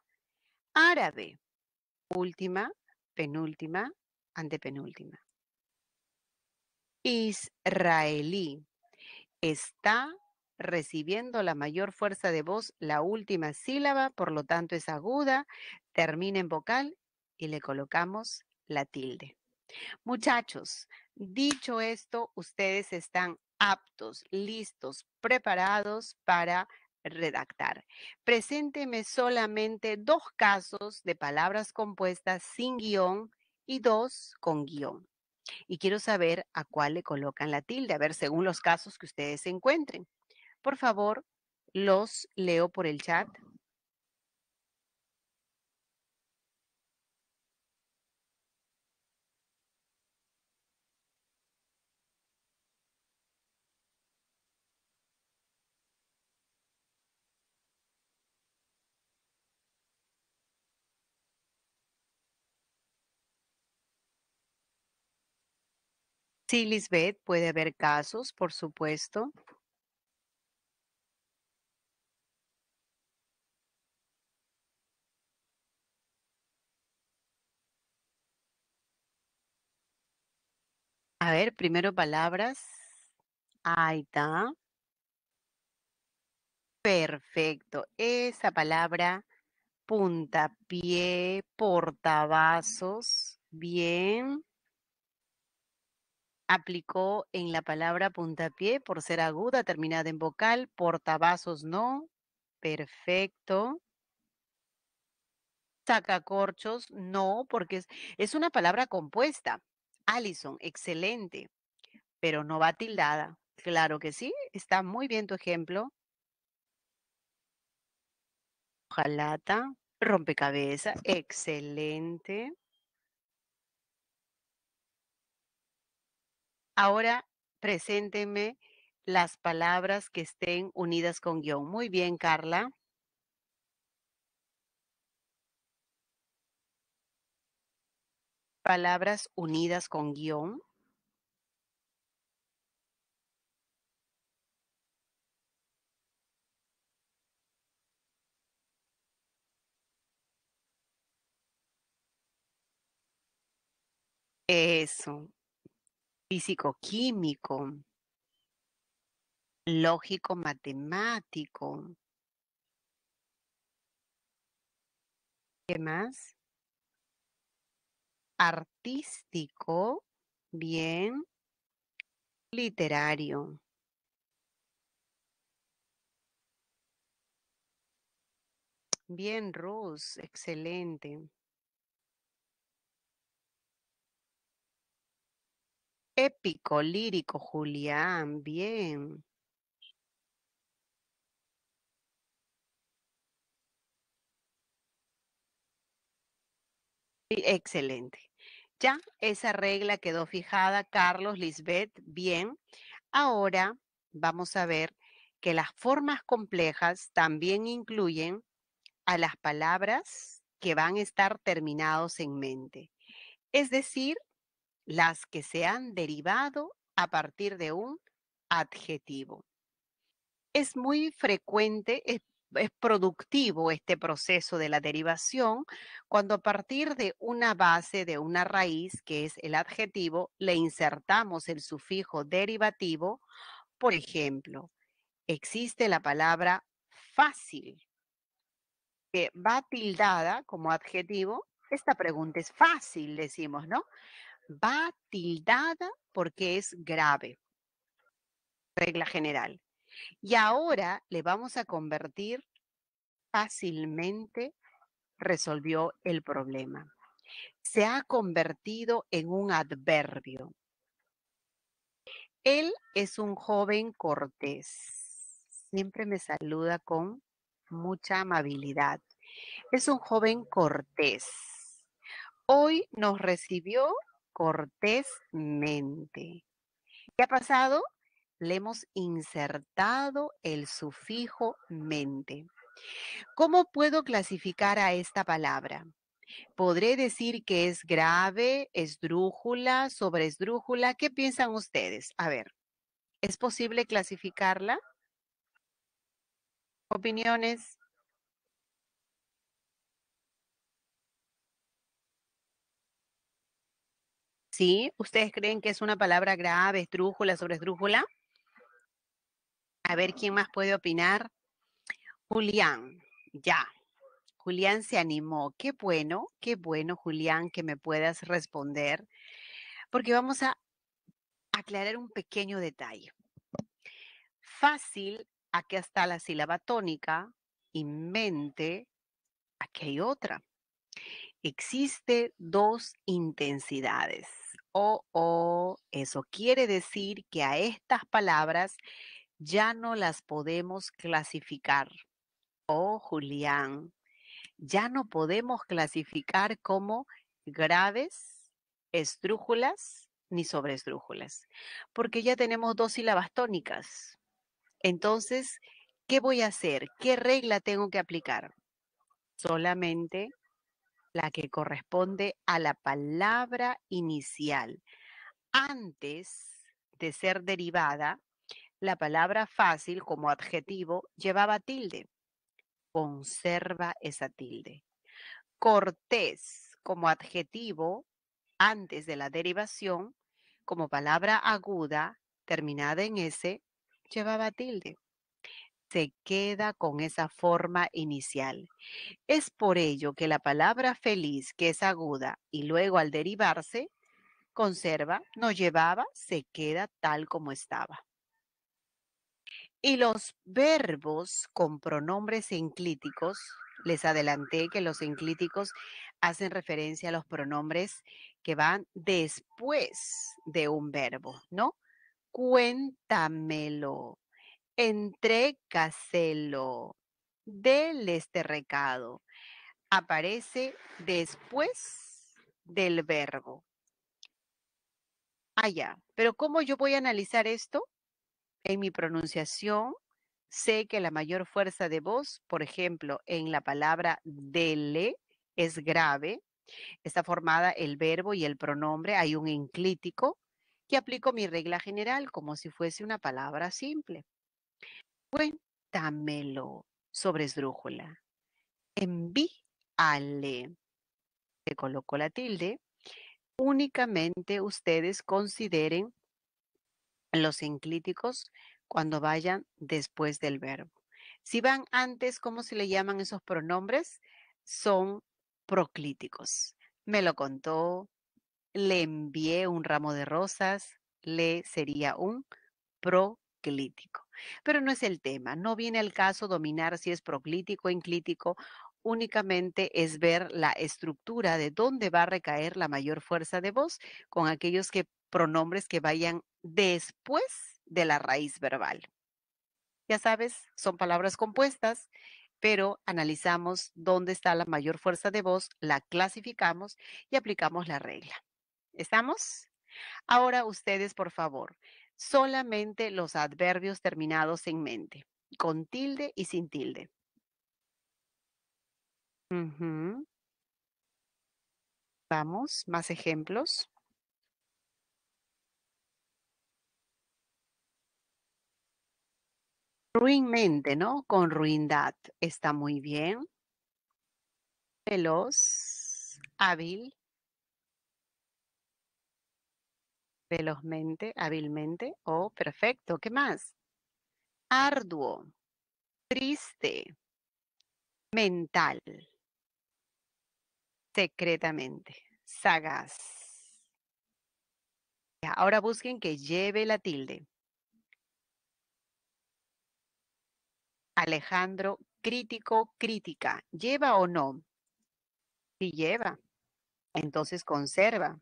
Árabe, última, penúltima, antepenúltima. Israelí. Está recibiendo la mayor fuerza de voz la última sílaba, por lo tanto es aguda, termina en vocal y le colocamos la tilde. Muchachos, dicho esto, ustedes están aptos, listos, preparados para redactar. Presénteme solamente dos casos de palabras compuestas sin guión y dos con guión. Y quiero saber a cuál le colocan la tilde, a ver, según los casos que ustedes encuentren. Por favor, los leo por el chat Sí, Lisbeth, puede haber casos, por supuesto. A ver, primero palabras. Ahí está. Perfecto. Esa palabra, puntapié, portavasos. Bien aplicó en la palabra puntapié por ser aguda, terminada en vocal, portavasos no, perfecto. Sacacorchos, no, porque es, una palabra compuesta. Allison, excelente, pero no va tildada. Claro que sí, está muy bien tu ejemplo. Hojalata, rompecabezas, excelente. Ahora, preséntenme las palabras que estén unidas con guión. Muy bien, Carla. Palabras unidas con guión. Eso físico-químico, lógico-matemático. ¿Qué más? Artístico, bien, literario. Bien, Rose, excelente. Épico, lírico, Julián, bien. Excelente. Ya esa regla quedó fijada, Carlos, Lisbeth, bien. Ahora vamos a ver que las formas complejas también incluyen a las palabras que van a estar terminados en mente. Es decir, las que se han derivado a partir de un adjetivo. Es muy frecuente, es, productivo este proceso de la derivación cuando a partir de una base, de una raíz, que es el adjetivo, le insertamos el sufijo derivativo. Por ejemplo, existe la palabra fácil, que va tildada como adjetivo. Esta pregunta es fácil, decimos, ¿no? va tildada porque es grave. Regla general. Y ahora le vamos a convertir fácilmente resolvió el problema. Se ha convertido en un adverbio. Él es un joven cortés. Siempre me saluda con mucha amabilidad. Es un joven cortés. Hoy nos recibió cortésmente. ¿Qué ha pasado? Le hemos insertado el sufijo mente. ¿Cómo puedo clasificar a esta palabra? ¿Podré decir que es grave, esdrújula, esdrújula. ¿Qué piensan ustedes? A ver, ¿es posible clasificarla? ¿Opiniones? ¿Sí? ¿Ustedes creen que es una palabra grave, esdrújula, sobresdrújula? A ver, ¿quién más puede opinar? Julián, ya. Julián se animó. Qué bueno, qué bueno, Julián, que me puedas responder, porque vamos a aclarar un pequeño detalle. Fácil, aquí está la sílaba tónica, invente, aquí hay otra. Existe dos intensidades. Oh, oh, eso quiere decir que a estas palabras ya no las podemos clasificar. Oh, Julián, ya no podemos clasificar como graves, estrújulas, ni sobreestrújulas. porque ya tenemos dos sílabas tónicas. Entonces, ¿qué voy a hacer? ¿Qué regla tengo que aplicar? Solamente la que corresponde a la palabra inicial. Antes de ser derivada, la palabra fácil como adjetivo llevaba tilde. Conserva esa tilde. Cortés como adjetivo antes de la derivación, como palabra aguda terminada en S, llevaba tilde se queda con esa forma inicial. Es por ello que la palabra feliz, que es aguda, y luego al derivarse, conserva, no llevaba, se queda tal como estaba. Y los verbos con pronombres enclíticos, les adelanté que los enclíticos hacen referencia a los pronombres que van después de un verbo, ¿no? Cuéntamelo, caselo del este recado. Aparece después del verbo. Allá. Ah, pero ¿cómo yo voy a analizar esto? En mi pronunciación sé que la mayor fuerza de voz, por ejemplo, en la palabra dele, es grave. Está formada el verbo y el pronombre. Hay un enclítico que aplico mi regla general como si fuese una palabra simple. Cuéntamelo sobre esdrújula. Envíale. Se colocó la tilde. Únicamente ustedes consideren los enclíticos cuando vayan después del verbo. Si van antes, ¿cómo se le llaman esos pronombres? Son proclíticos. Me lo contó, le envié un ramo de rosas, le sería un proclítico. Pero no es el tema, no viene al caso dominar si es proclítico, o enclítico, únicamente es ver la estructura de dónde va a recaer la mayor fuerza de voz con aquellos que, pronombres que vayan después de la raíz verbal. Ya sabes, son palabras compuestas, pero analizamos dónde está la mayor fuerza de voz, la clasificamos y aplicamos la regla. ¿Estamos? Ahora ustedes, por favor, solamente los adverbios terminados en mente, con tilde y sin tilde. Vamos, más ejemplos. Ruinmente, ¿no? Con ruindad. Está muy bien. Veloz, hábil, velozmente, hábilmente o oh, perfecto. ¿Qué más? Arduo, triste, mental, secretamente, sagaz. Ahora busquen que lleve la tilde. Alejandro, crítico, crítica. ¿Lleva o no? Si lleva, entonces conserva.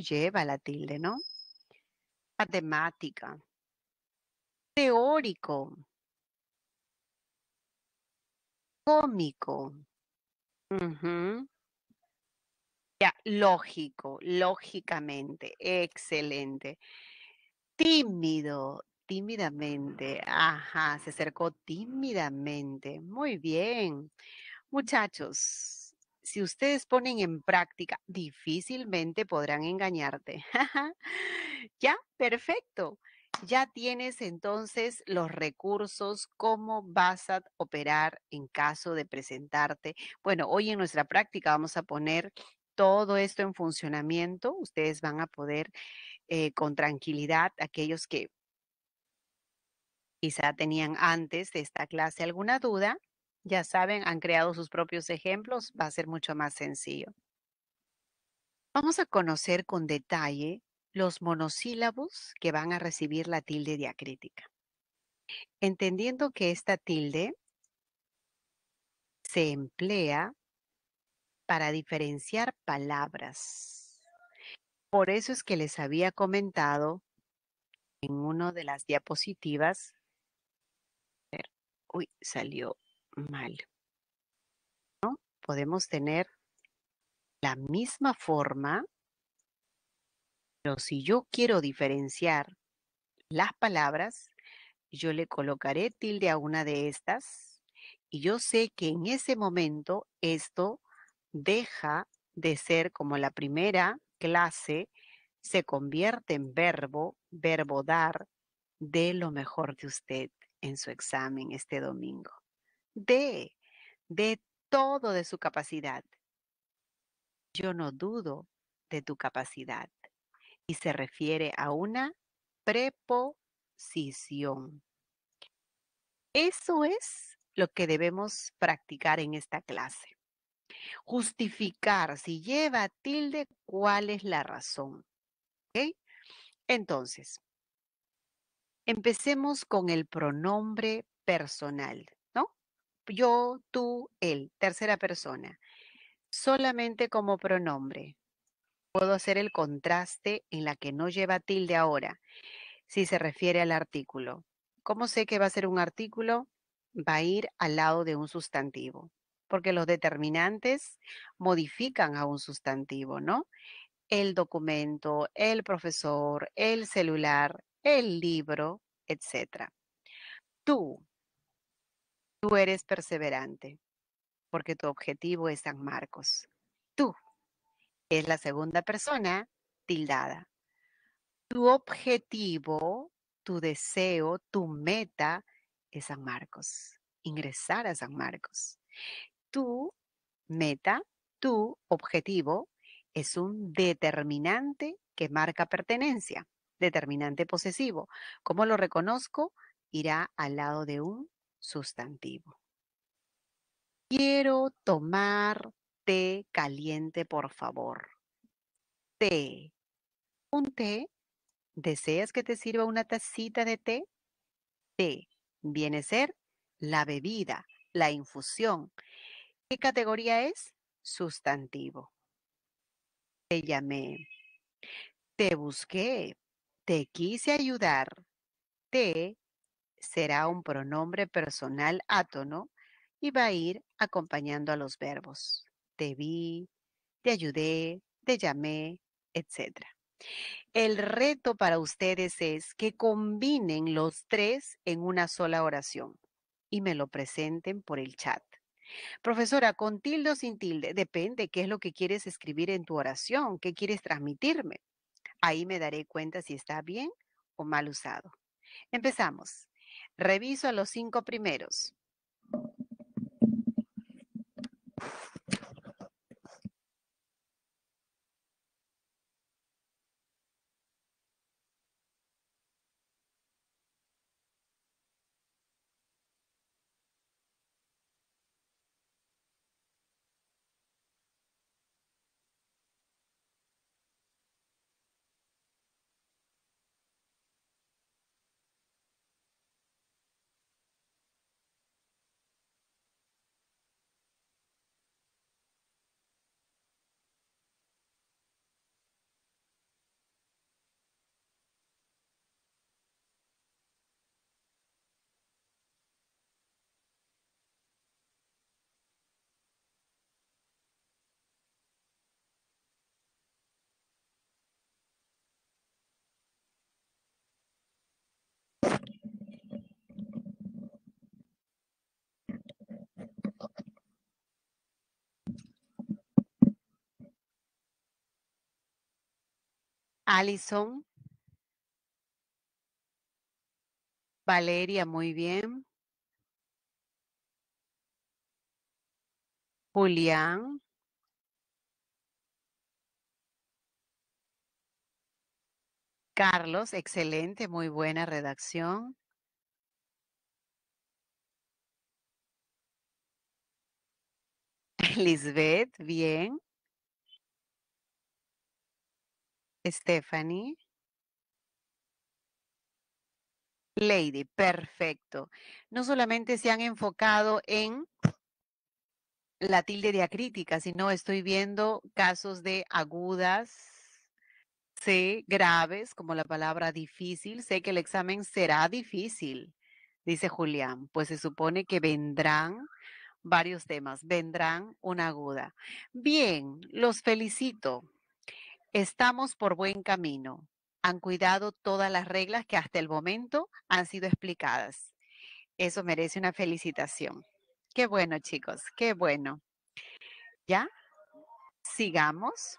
lleva la tilde, ¿no? Matemática. Teórico. Cómico. Ya, lógico, lógicamente. Excelente. Tímido, tímidamente. Ajá, se acercó tímidamente. Muy bien. Muchachos, si ustedes ponen en práctica, difícilmente podrán engañarte. ya, perfecto. Ya tienes entonces los recursos, cómo vas a operar en caso de presentarte. Bueno, hoy en nuestra práctica vamos a poner todo esto en funcionamiento. Ustedes van a poder eh, con tranquilidad, aquellos que quizá tenían antes de esta clase alguna duda, ya saben, han creado sus propios ejemplos, va a ser mucho más sencillo. Vamos a conocer con detalle los monosílabos que van a recibir la tilde diacrítica. Entendiendo que esta tilde se emplea para diferenciar palabras. Por eso es que les había comentado en una de las diapositivas. Uy, salió mal. ¿no? Podemos tener la misma forma, pero si yo quiero diferenciar las palabras, yo le colocaré tilde a una de estas y yo sé que en ese momento esto deja de ser como la primera clase, se convierte en verbo, verbo dar, de lo mejor de usted en su examen este domingo de, de todo de su capacidad. Yo no dudo de tu capacidad. Y se refiere a una preposición. Eso es lo que debemos practicar en esta clase. Justificar, si lleva tilde, cuál es la razón. Entonces, empecemos con el pronombre personal yo, tú, él, tercera persona, solamente como pronombre. Puedo hacer el contraste en la que no lleva tilde ahora, si se refiere al artículo. ¿Cómo sé que va a ser un artículo? Va a ir al lado de un sustantivo, porque los determinantes modifican a un sustantivo, ¿no? El documento, el profesor, el celular, el libro, etc. Tú, Tú eres perseverante, porque tu objetivo es San Marcos. Tú es la segunda persona tildada. Tu objetivo, tu deseo, tu meta es San Marcos, ingresar a San Marcos. Tu meta, tu objetivo es un determinante que marca pertenencia, determinante posesivo. ¿Cómo lo reconozco? Irá al lado de un sustantivo. Quiero tomar té caliente, por favor. Té. ¿Un té? ¿Deseas que te sirva una tacita de té? Té viene a ser la bebida, la infusión. ¿Qué categoría es? Sustantivo. Te llamé. Te busqué. Te quise ayudar. Te será un pronombre personal átono y va a ir acompañando a los verbos. Te vi, te ayudé, te llamé, etc. El reto para ustedes es que combinen los tres en una sola oración y me lo presenten por el chat. Profesora, ¿con tilde o sin tilde? Depende qué es lo que quieres escribir en tu oración, qué quieres transmitirme. Ahí me daré cuenta si está bien o mal usado. Empezamos. Reviso los cinco primeros. Alison. Valeria, muy bien. Julián. Carlos, excelente, muy buena redacción. Lisbeth, bien. Stephanie. Lady, perfecto. No solamente se han enfocado en la tilde diacrítica, sino estoy viendo casos de agudas, C, graves, como la palabra difícil. Sé que el examen será difícil, dice Julián, pues se supone que vendrán varios temas, vendrán una aguda. Bien, los felicito. Estamos por buen camino. Han cuidado todas las reglas que hasta el momento han sido explicadas. Eso merece una felicitación. Qué bueno, chicos, qué bueno. ¿Ya? Sigamos.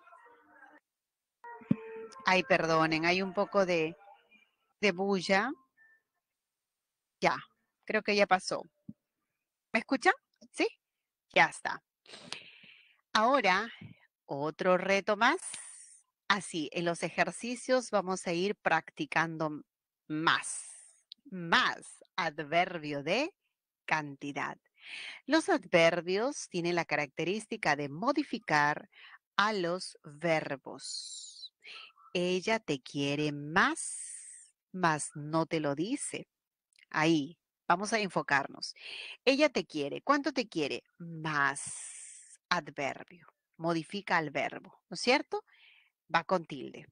Ay, perdonen, hay un poco de, bulla. Ya, creo que ya pasó. ¿Me escuchan? ¿Sí? Ya está. Ahora, otro reto más. Así, en los ejercicios vamos a ir practicando más, más adverbio de cantidad. Los adverbios tienen la característica de modificar a los verbos. Ella te quiere más, más no te lo dice. Ahí, vamos a enfocarnos. Ella te quiere. ¿Cuánto te quiere? Más adverbio. Modifica al verbo, ¿no es cierto? va con tilde.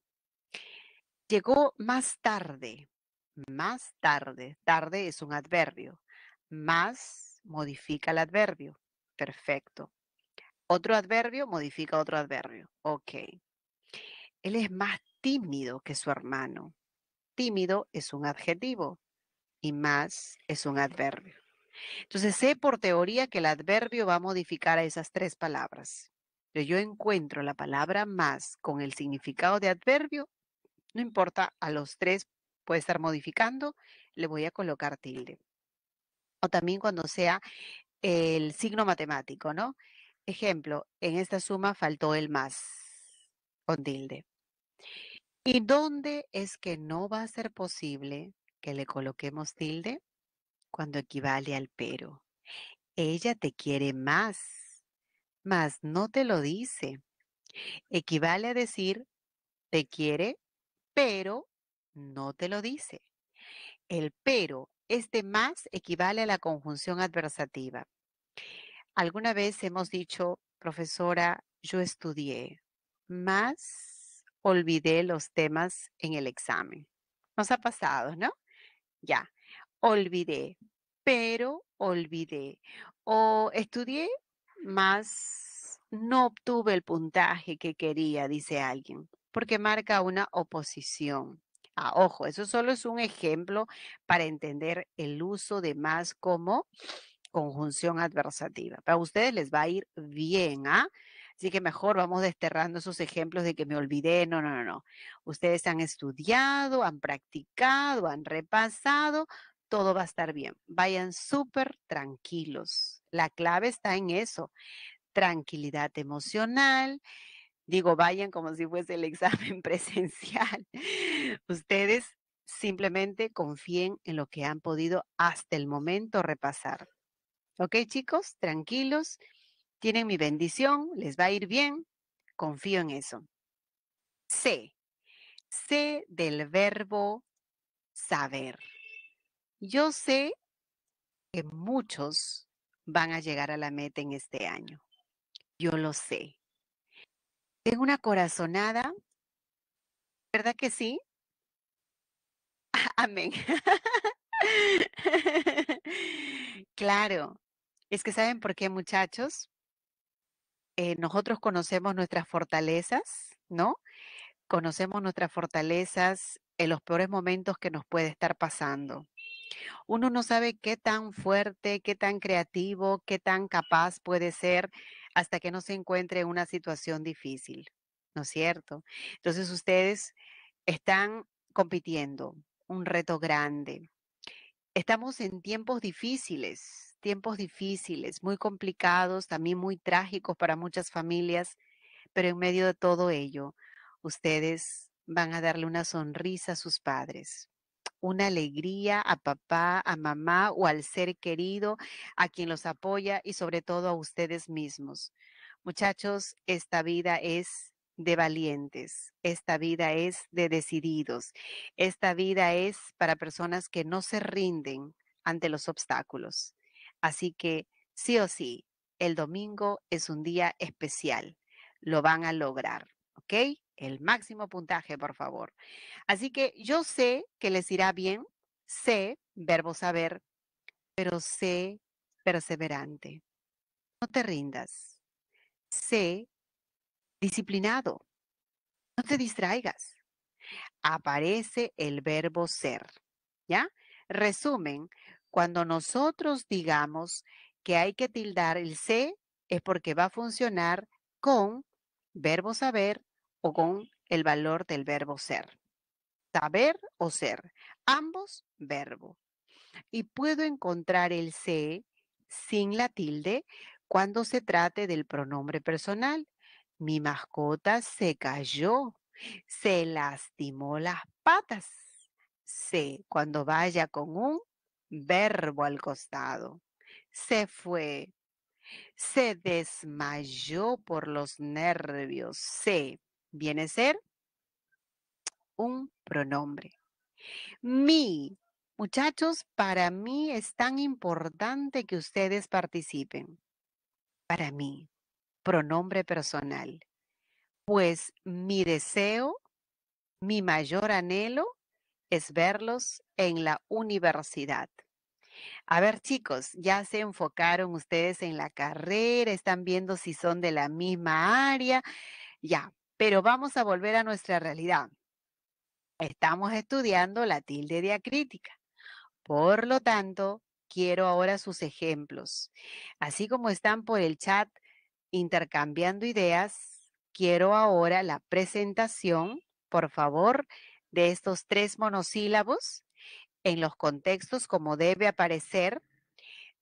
Llegó más tarde, más tarde, tarde es un adverbio, más modifica el adverbio, perfecto. Otro adverbio modifica otro adverbio, ok. Él es más tímido que su hermano. Tímido es un adjetivo y más es un adverbio. Entonces sé por teoría que el adverbio va a modificar a esas tres palabras pero yo encuentro la palabra más con el significado de adverbio, no importa, a los tres puede estar modificando, le voy a colocar tilde. O también cuando sea el signo matemático, ¿no? Ejemplo, en esta suma faltó el más con tilde. ¿Y dónde es que no va a ser posible que le coloquemos tilde? Cuando equivale al pero. Ella te quiere más mas no te lo dice. Equivale a decir, te quiere, pero no te lo dice. El pero, este más, equivale a la conjunción adversativa. Alguna vez hemos dicho, profesora, yo estudié, más olvidé los temas en el examen. Nos ha pasado, ¿no? Ya, olvidé, pero olvidé. O estudié, más no obtuve el puntaje que quería, dice alguien, porque marca una oposición. Ah, ojo, eso solo es un ejemplo para entender el uso de más como conjunción adversativa. Para ustedes les va a ir bien, ¿ah? Así que mejor vamos desterrando esos ejemplos de que me olvidé. No, no, no, no. Ustedes han estudiado, han practicado, han repasado todo va a estar bien. Vayan súper tranquilos. La clave está en eso. Tranquilidad emocional. Digo, vayan como si fuese el examen presencial. Ustedes simplemente confíen en lo que han podido hasta el momento repasar. ¿Ok, chicos? Tranquilos. Tienen mi bendición. Les va a ir bien. Confío en eso. C. C del verbo saber. Yo sé que muchos van a llegar a la meta en este año. Yo lo sé. Tengo una corazonada. ¿Verdad que sí? Amén. claro. Es que saben por qué, muchachos. Eh, nosotros conocemos nuestras fortalezas, ¿no? Conocemos nuestras fortalezas en los peores momentos que nos puede estar pasando. Uno no sabe qué tan fuerte, qué tan creativo, qué tan capaz puede ser hasta que no se encuentre en una situación difícil, ¿no es cierto? Entonces ustedes están compitiendo, un reto grande. Estamos en tiempos difíciles, tiempos difíciles, muy complicados, también muy trágicos para muchas familias, pero en medio de todo ello, ustedes van a darle una sonrisa a sus padres una alegría a papá, a mamá o al ser querido, a quien los apoya y sobre todo a ustedes mismos. Muchachos, esta vida es de valientes, esta vida es de decididos, esta vida es para personas que no se rinden ante los obstáculos. Así que, sí o sí, el domingo es un día especial, lo van a lograr, ¿ok? el máximo puntaje, por favor. Así que yo sé que les irá bien, sé, verbo saber, pero sé perseverante. No te rindas. Sé disciplinado. No te distraigas. Aparece el verbo ser. ¿Ya? Resumen, cuando nosotros digamos que hay que tildar el sé es porque va a funcionar con verbo saber o con el valor del verbo ser. Saber o ser, ambos verbo. Y puedo encontrar el se sin la tilde cuando se trate del pronombre personal. Mi mascota se cayó, se lastimó las patas. Se cuando vaya con un verbo al costado. Se fue, se desmayó por los nervios, se viene a ser un pronombre. Mi, muchachos, para mí es tan importante que ustedes participen. Para mí, pronombre personal. Pues mi deseo, mi mayor anhelo es verlos en la universidad. A ver, chicos, ya se enfocaron ustedes en la carrera, están viendo si son de la misma área. Ya, pero vamos a volver a nuestra realidad. Estamos estudiando la tilde diacrítica. Por lo tanto, quiero ahora sus ejemplos. Así como están por el chat intercambiando ideas, quiero ahora la presentación, por favor, de estos tres monosílabos en los contextos como debe aparecer.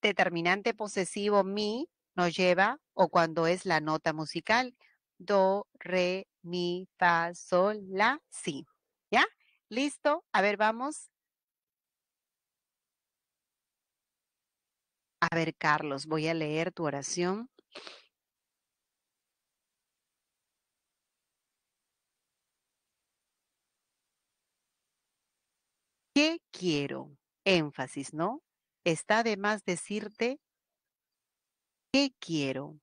Determinante posesivo mi nos lleva o cuando es la nota musical do, re, mi, fa, sol, la, si. ¿Ya? ¿Listo? A ver, vamos. A ver, Carlos, voy a leer tu oración. ¿Qué quiero? Énfasis, ¿no? Está de más decirte, ¿qué quiero?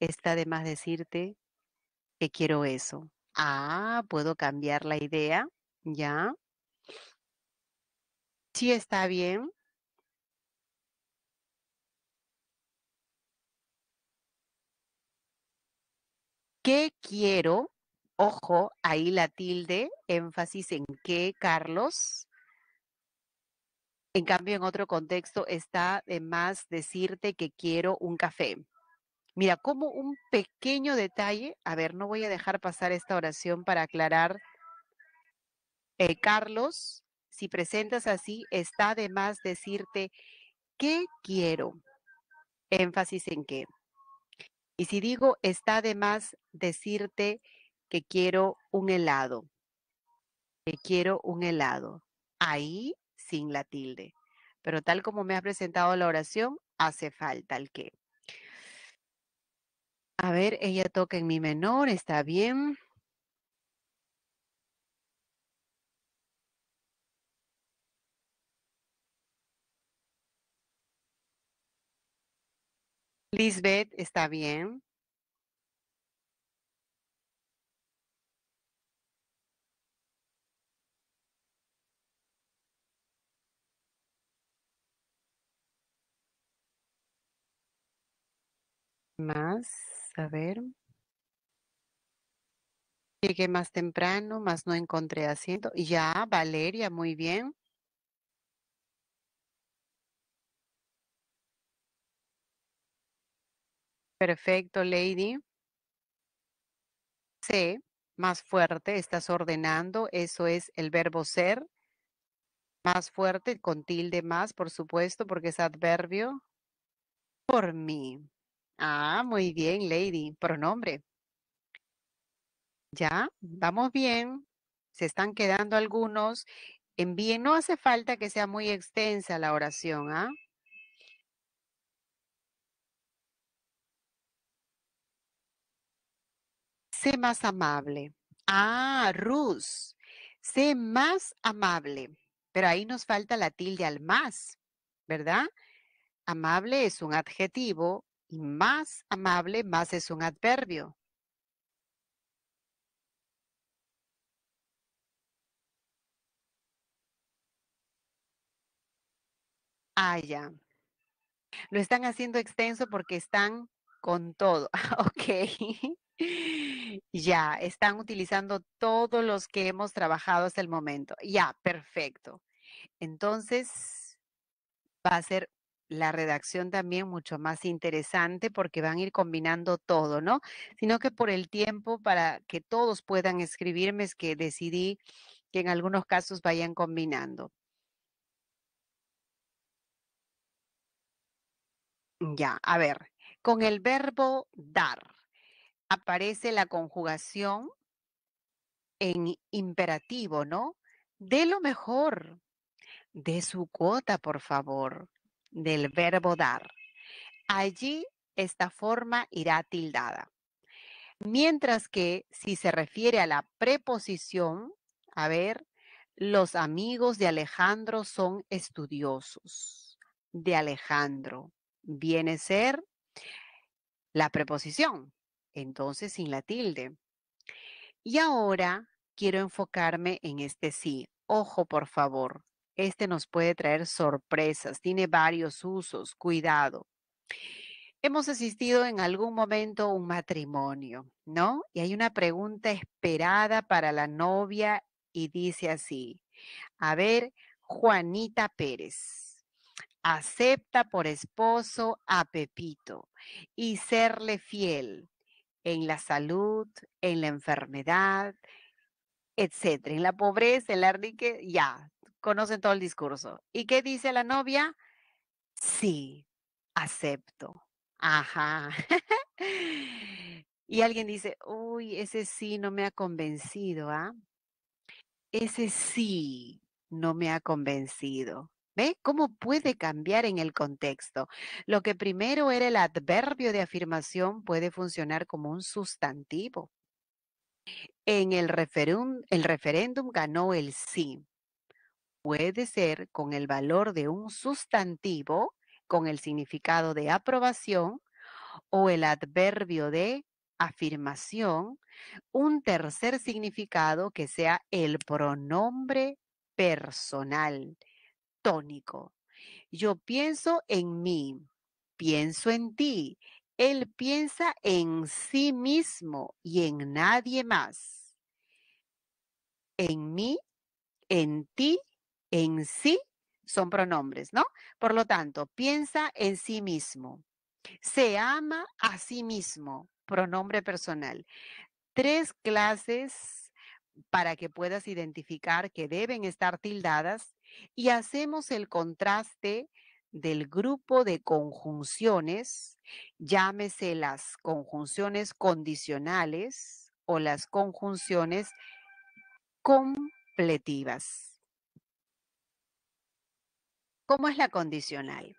está de más decirte que quiero eso. Ah, puedo cambiar la idea, ¿ya? Sí está bien. ¿Qué quiero? Ojo, ahí la tilde, énfasis en qué, Carlos. En cambio, en otro contexto está de más decirte que quiero un café. Mira, como un pequeño detalle, a ver, no voy a dejar pasar esta oración para aclarar. Eh, Carlos, si presentas así, está de más decirte, ¿qué quiero? Énfasis en qué. Y si digo, está de más decirte que quiero un helado, que quiero un helado, ahí sin la tilde. Pero tal como me has presentado la oración, hace falta el qué. A ver, ella toca en mi menor, está bien. Lisbeth, está bien. Más a ver. Llegué más temprano, más no encontré asiento. Ya, Valeria, muy bien. Perfecto, Lady. C, más fuerte, estás ordenando, eso es el verbo ser. Más fuerte, con tilde más, por supuesto, porque es adverbio. Por mí. Ah, muy bien, Lady. Pronombre. Ya, vamos bien. Se están quedando algunos. Envíen, no hace falta que sea muy extensa la oración, ¿ah? Sé más amable. Ah, Rus. Sé más amable. Pero ahí nos falta la tilde al más, ¿verdad? Amable es un adjetivo y más amable, más es un adverbio. Ah, ya. Lo están haciendo extenso porque están con todo. ok. ya, están utilizando todos los que hemos trabajado hasta el momento. Ya, perfecto. Entonces, va a ser la redacción también mucho más interesante porque van a ir combinando todo, ¿no? Sino que por el tiempo, para que todos puedan escribirme, es que decidí que en algunos casos vayan combinando. Ya, a ver, con el verbo dar aparece la conjugación en imperativo, ¿no? De lo mejor, de su cuota, por favor del verbo dar. Allí esta forma irá tildada. Mientras que si se refiere a la preposición, a ver, los amigos de Alejandro son estudiosos. De Alejandro viene ser la preposición, entonces sin la tilde. Y ahora quiero enfocarme en este sí. Ojo, por favor. Este nos puede traer sorpresas, tiene varios usos, cuidado. Hemos asistido en algún momento a un matrimonio, ¿no? Y hay una pregunta esperada para la novia y dice así, a ver, Juanita Pérez, acepta por esposo a Pepito y serle fiel en la salud, en la enfermedad, etcétera, en la pobreza, en la riqueza, ya, conocen todo el discurso. ¿Y qué dice la novia? Sí, acepto. Ajá. y alguien dice, uy, ese sí no me ha convencido, ¿ah? Ese sí no me ha convencido. ¿Ve cómo puede cambiar en el contexto? Lo que primero era el adverbio de afirmación puede funcionar como un sustantivo. En el, referéndum, el referéndum ganó el sí puede ser con el valor de un sustantivo, con el significado de aprobación, o el adverbio de afirmación, un tercer significado que sea el pronombre personal, tónico. Yo pienso en mí, pienso en ti, él piensa en sí mismo y en nadie más. En mí, en ti en sí son pronombres, ¿no? Por lo tanto, piensa en sí mismo. Se ama a sí mismo, pronombre personal. Tres clases para que puedas identificar que deben estar tildadas y hacemos el contraste del grupo de conjunciones, llámese las conjunciones condicionales o las conjunciones completivas. ¿Cómo es la condicional?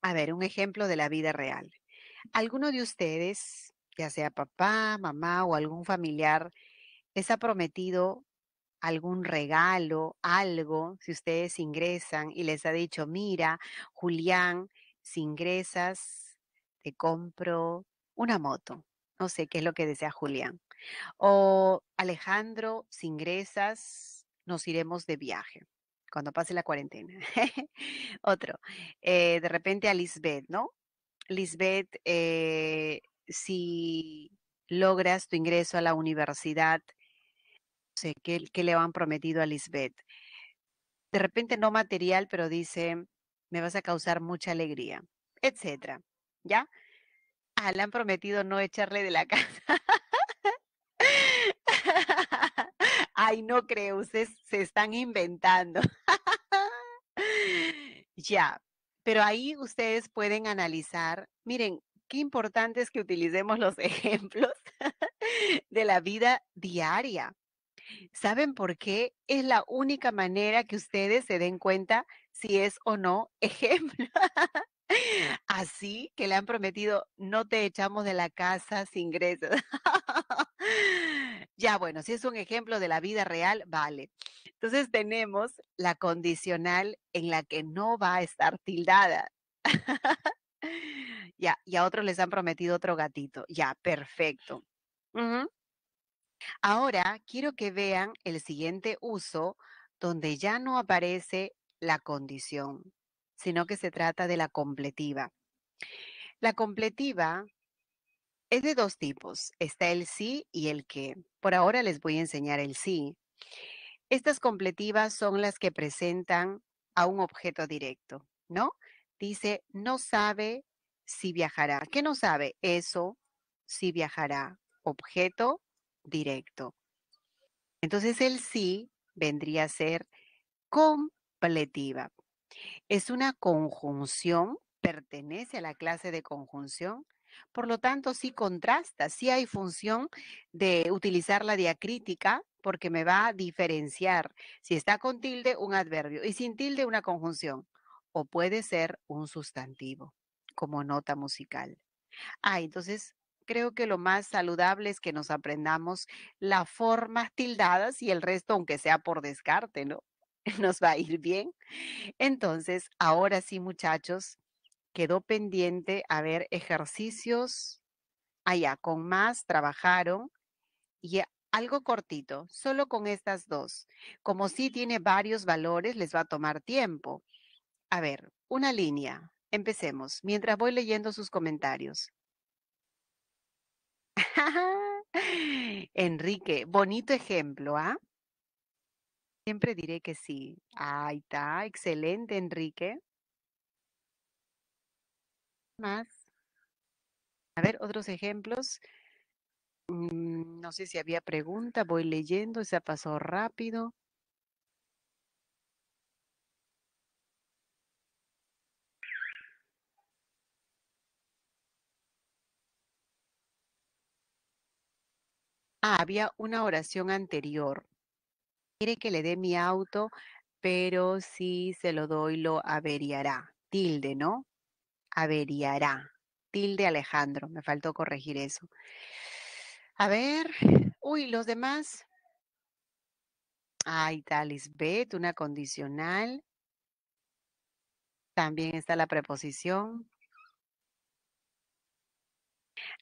A ver, un ejemplo de la vida real. ¿Alguno de ustedes, ya sea papá, mamá o algún familiar, les ha prometido algún regalo, algo, si ustedes ingresan y les ha dicho, mira, Julián, si ingresas, te compro una moto. No sé qué es lo que desea Julián. O Alejandro, si ingresas, nos iremos de viaje cuando pase la cuarentena. Otro, eh, de repente a Lisbeth, ¿no? Lisbeth, eh, si logras tu ingreso a la universidad, no sé, ¿qué, ¿qué, le han prometido a Lisbeth? De repente no material, pero dice, me vas a causar mucha alegría, etcétera, ¿ya? Ah, le han prometido no echarle de la casa. Ay, no creo, ustedes se están inventando. ya, pero ahí ustedes pueden analizar, miren, qué importante es que utilicemos los ejemplos de la vida diaria. ¿Saben por qué? Es la única manera que ustedes se den cuenta si es o no ejemplo. Así que le han prometido, no te echamos de la casa sin ingresos. ya, bueno, si es un ejemplo de la vida real, vale. Entonces tenemos la condicional en la que no va a estar tildada. ya, y a otros les han prometido otro gatito. Ya, perfecto. Ahora quiero que vean el siguiente uso donde ya no aparece la condición sino que se trata de la completiva. La completiva es de dos tipos. Está el sí y el qué. Por ahora les voy a enseñar el sí. Estas completivas son las que presentan a un objeto directo, ¿no? Dice, no sabe si viajará. ¿Qué no sabe? Eso, si viajará. Objeto directo. Entonces el sí vendría a ser completiva. Es una conjunción, pertenece a la clase de conjunción, por lo tanto sí contrasta, sí hay función de utilizar la diacrítica porque me va a diferenciar si está con tilde un adverbio y sin tilde una conjunción o puede ser un sustantivo como nota musical. Ah, entonces creo que lo más saludable es que nos aprendamos las formas tildadas y el resto, aunque sea por descarte, ¿no? nos va a ir bien. Entonces, ahora sí, muchachos, quedó pendiente, a ver, ejercicios allá, con más trabajaron y algo cortito, solo con estas dos. Como sí tiene varios valores, les va a tomar tiempo. A ver, una línea. Empecemos, mientras voy leyendo sus comentarios. Enrique, bonito ejemplo, ¿ah? Siempre diré que sí. Ahí está, excelente, Enrique. Más. A ver, otros ejemplos. Mm, no sé si había pregunta, voy leyendo, Se ha pasado rápido. Ah, había una oración anterior quiere que le dé mi auto, pero si se lo doy lo averiará. Tilde, ¿no? Averiará. Tilde Alejandro, me faltó corregir eso. A ver, uy, los demás. Ahí está Lisbeth, una condicional. También está la preposición.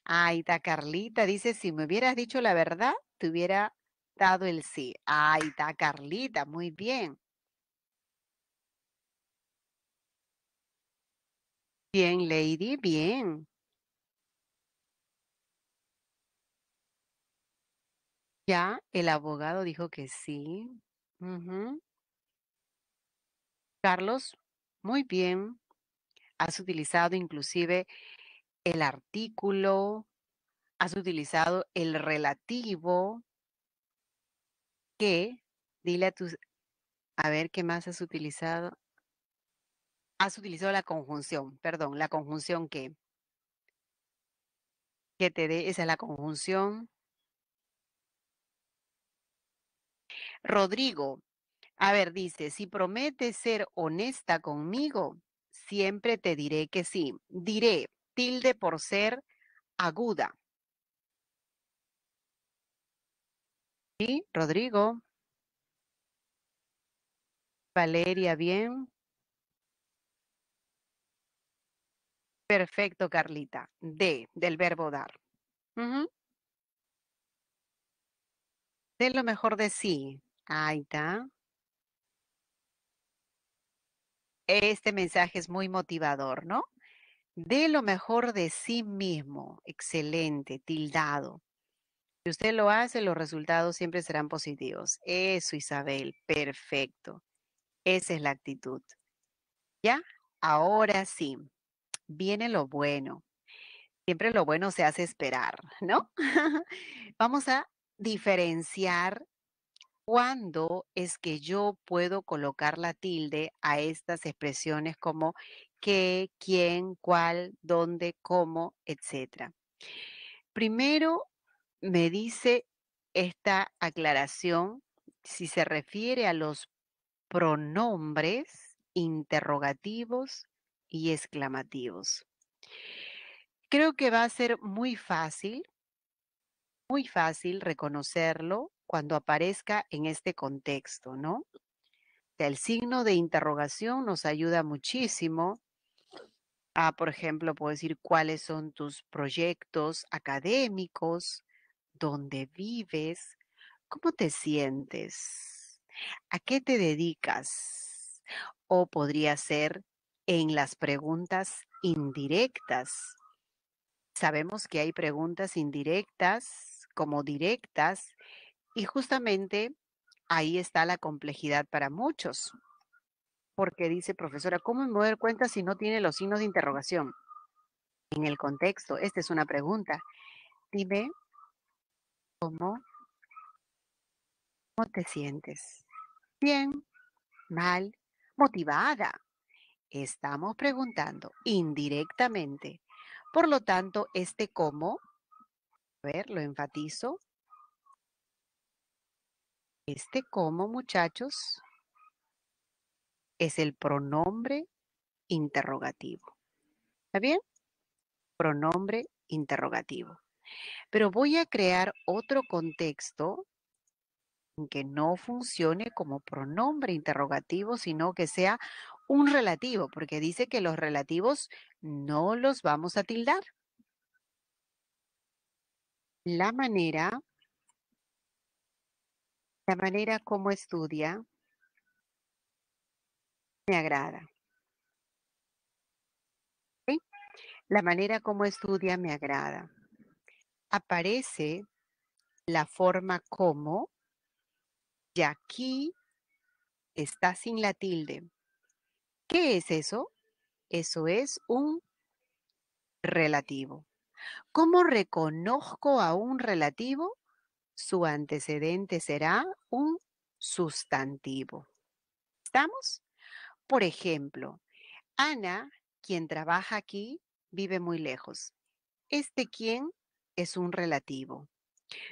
Ahí está Carlita, dice, si me hubieras dicho la verdad, te hubiera dado el sí. Ahí está Carlita, muy bien. Bien, Lady, bien. Ya, el abogado dijo que sí. Carlos, muy bien. Has utilizado inclusive el artículo, has utilizado el relativo, que, dile a tus, a ver qué más has utilizado. Has utilizado la conjunción, perdón, la conjunción que. Que te dé, esa es la conjunción. Rodrigo, a ver, dice, si prometes ser honesta conmigo, siempre te diré que sí. Diré, tilde por ser aguda. Sí, Rodrigo. Valeria, bien. Perfecto, Carlita. D, del verbo dar. De lo mejor de sí. Ahí está. Este mensaje es muy motivador, ¿no? De lo mejor de sí mismo. Excelente, tildado usted lo hace, los resultados siempre serán positivos. Eso, Isabel, perfecto. Esa es la actitud. ¿Ya? Ahora sí, viene lo bueno. Siempre lo bueno se hace esperar, ¿no? Vamos a diferenciar cuándo es que yo puedo colocar la tilde a estas expresiones como qué, quién, cuál, dónde, cómo, etcétera. Primero, me dice esta aclaración si se refiere a los pronombres interrogativos y exclamativos. Creo que va a ser muy fácil, muy fácil reconocerlo cuando aparezca en este contexto, ¿no? El signo de interrogación nos ayuda muchísimo a, por ejemplo, puedo decir cuáles son tus proyectos académicos, dónde vives, ¿cómo te sientes? ¿A qué te dedicas? O podría ser en las preguntas indirectas. Sabemos que hay preguntas indirectas como directas y justamente ahí está la complejidad para muchos. Porque dice, profesora, ¿cómo me voy a dar cuenta si no tiene los signos de interrogación? En el contexto, esta es una pregunta. Dime ¿Cómo? te sientes? ¿Bien? ¿Mal? ¿Motivada? Estamos preguntando indirectamente. Por lo tanto, este cómo, a ver, lo enfatizo. Este cómo, muchachos, es el pronombre interrogativo. ¿Está bien? Pronombre interrogativo. Pero voy a crear otro contexto en que no funcione como pronombre interrogativo, sino que sea un relativo, porque dice que los relativos no los vamos a tildar. La manera, la manera como estudia, me agrada. La manera como estudia me agrada aparece la forma como, y aquí está sin la tilde. ¿Qué es eso? Eso es un relativo. ¿Cómo reconozco a un relativo? Su antecedente será un sustantivo. ¿Estamos? Por ejemplo, Ana, quien trabaja aquí, vive muy lejos. Este quien es un relativo.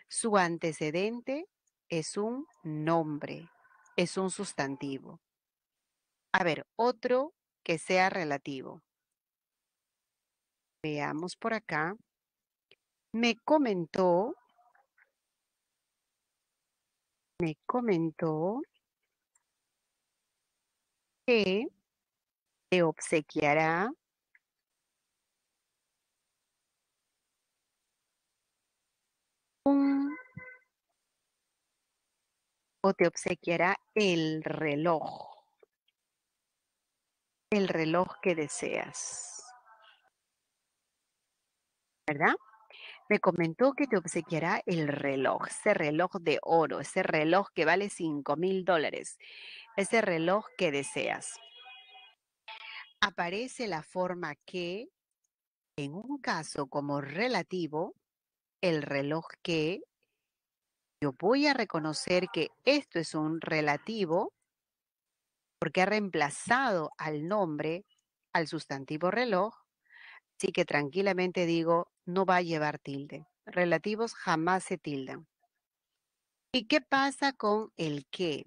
Su antecedente es un nombre, es un sustantivo. A ver, otro que sea relativo. Veamos por acá. Me comentó, me comentó que te obsequiará o te obsequiará el reloj. El reloj que deseas. ¿Verdad? Me comentó que te obsequiará el reloj, ese reloj de oro, ese reloj que vale 5 mil dólares, ese reloj que deseas. Aparece la forma que, en un caso como relativo, el reloj que yo voy a reconocer que esto es un relativo porque ha reemplazado al nombre, al sustantivo reloj, así que tranquilamente digo, no va a llevar tilde. Relativos jamás se tildan. ¿Y qué pasa con el qué?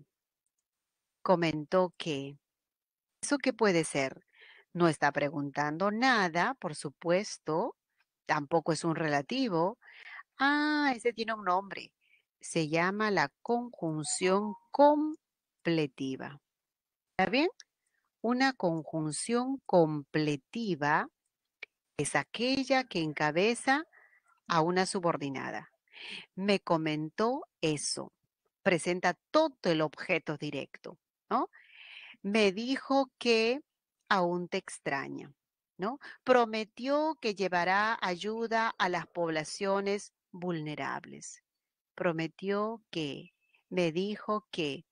Comentó que. ¿Eso qué puede ser? No está preguntando nada, por supuesto. Tampoco es un relativo. Ah, ese tiene un nombre se llama la conjunción completiva. ¿Está bien? Una conjunción completiva es aquella que encabeza a una subordinada. Me comentó eso. Presenta todo el objeto directo, ¿no? Me dijo que aún te extraña, ¿no? Prometió que llevará ayuda a las poblaciones vulnerables prometió que, me dijo que,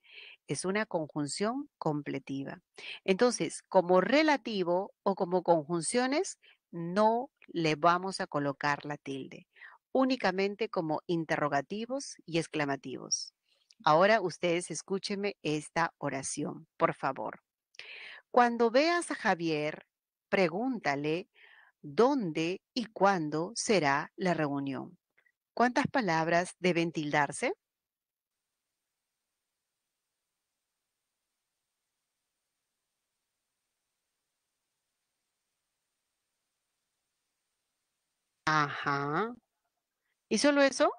es una conjunción completiva. Entonces, como relativo o como conjunciones, no le vamos a colocar la tilde, únicamente como interrogativos y exclamativos. Ahora ustedes escúchenme esta oración, por favor. Cuando veas a Javier, pregúntale dónde y cuándo será la reunión. ¿Cuántas palabras deben tildarse? Ajá. ¿Y solo eso?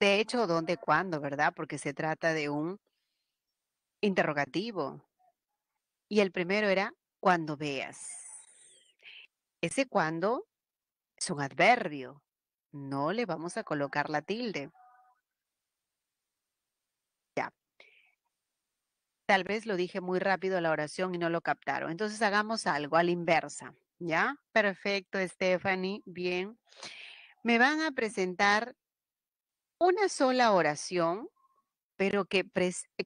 De hecho, ¿dónde, cuándo, verdad? Porque se trata de un interrogativo. Y el primero era cuando veas. Ese cuando es un adverbio. No le vamos a colocar la tilde. Ya. Tal vez lo dije muy rápido la oración y no lo captaron. Entonces hagamos algo a la inversa. ¿Ya? Perfecto, Stephanie. Bien. Me van a presentar una sola oración, pero que,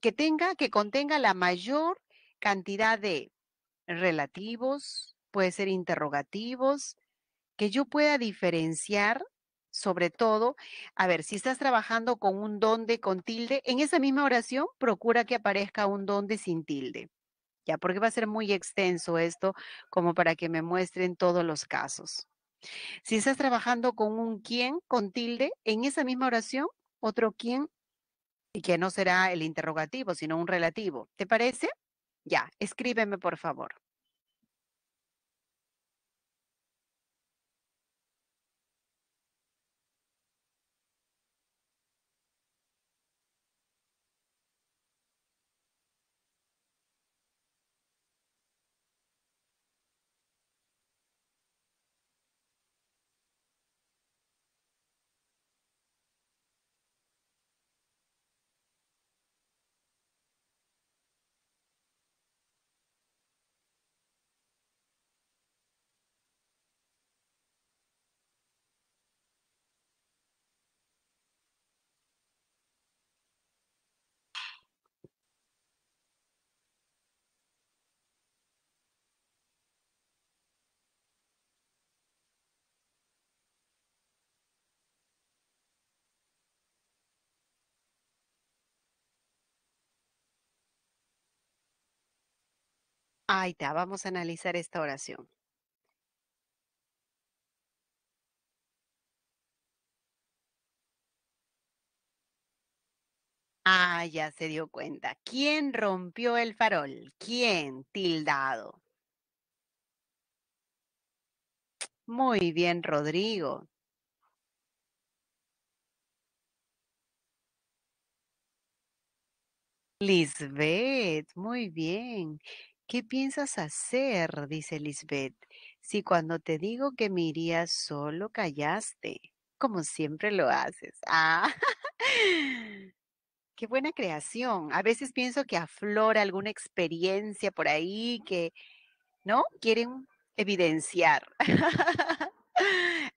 que tenga, que contenga la mayor cantidad de relativos, puede ser interrogativos, que yo pueda diferenciar, sobre todo, a ver, si estás trabajando con un donde con tilde, en esa misma oración procura que aparezca un donde sin tilde. Ya, porque va a ser muy extenso esto como para que me muestren todos los casos. Si estás trabajando con un quién con tilde, en esa misma oración, otro quién, y que no será el interrogativo, sino un relativo. ¿Te parece? Ya, escríbeme por favor. Ahí vamos a analizar esta oración. Ah, ya se dio cuenta. ¿Quién rompió el farol? ¿Quién? Tildado. Muy bien, Rodrigo. Lisbeth, muy bien. ¿Qué piensas hacer? dice Lisbeth. Si cuando te digo que mirías solo callaste, como siempre lo haces. Ah, qué buena creación. A veces pienso que aflora alguna experiencia por ahí que, ¿no? Quieren evidenciar.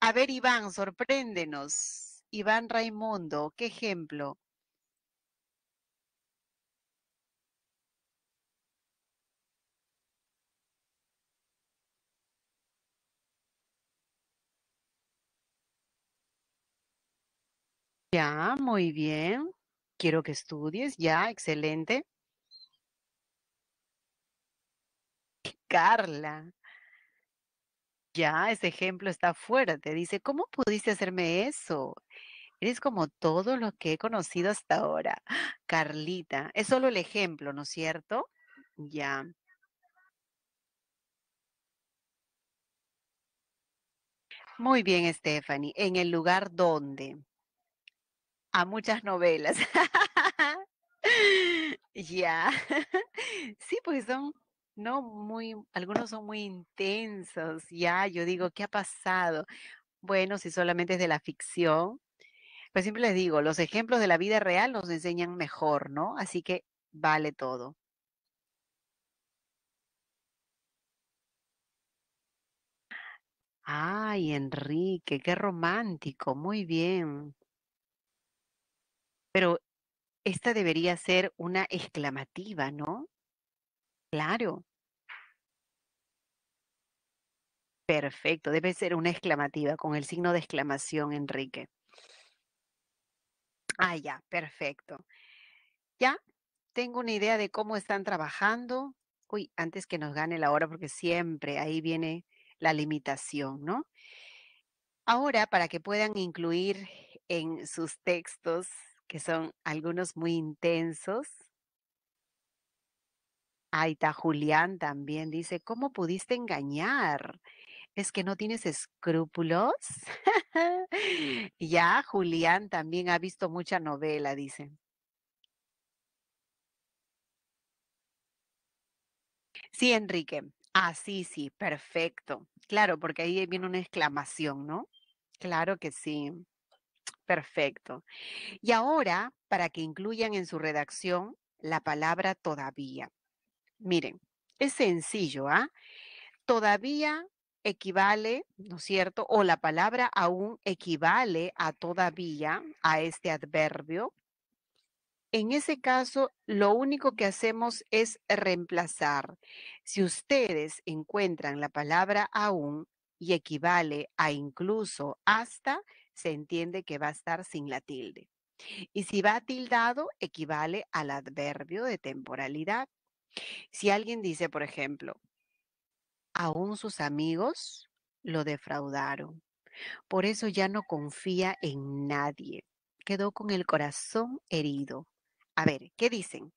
A ver, Iván, sorpréndenos. Iván Raimundo, qué ejemplo. Ya, muy bien. Quiero que estudies. Ya, excelente. Carla, ya, ese ejemplo está fuerte. Dice, ¿cómo pudiste hacerme eso? Eres como todo lo que he conocido hasta ahora. Carlita, es solo el ejemplo, ¿no es cierto? Ya. Muy bien, Stephanie. En el lugar donde. A muchas novelas. ya. sí, pues son, no muy, algunos son muy intensos. Ya, yo digo, ¿qué ha pasado? Bueno, si solamente es de la ficción. pues siempre les digo, los ejemplos de la vida real nos enseñan mejor, ¿no? Así que vale todo. Ay, Enrique, qué romántico, muy bien. Pero esta debería ser una exclamativa, ¿no? Claro. Perfecto, debe ser una exclamativa con el signo de exclamación, Enrique. Ah, ya, perfecto. Ya tengo una idea de cómo están trabajando. Uy, antes que nos gane la hora, porque siempre ahí viene la limitación, ¿no? Ahora, para que puedan incluir en sus textos que son algunos muy intensos. Aita Julián también dice, ¿cómo pudiste engañar? ¿Es que no tienes escrúpulos? ya, Julián también ha visto mucha novela, dice. Sí, Enrique. Ah, sí, sí, perfecto. Claro, porque ahí viene una exclamación, ¿no? Claro que sí. Perfecto. Y ahora, para que incluyan en su redacción la palabra todavía. Miren, es sencillo, ¿ah? Todavía equivale, ¿no es cierto? O la palabra aún equivale a todavía, a este adverbio. En ese caso, lo único que hacemos es reemplazar. Si ustedes encuentran la palabra aún y equivale a incluso hasta, se entiende que va a estar sin la tilde. Y si va tildado, equivale al adverbio de temporalidad. Si alguien dice, por ejemplo, aún sus amigos lo defraudaron. Por eso ya no confía en nadie. Quedó con el corazón herido. A ver, ¿qué dicen?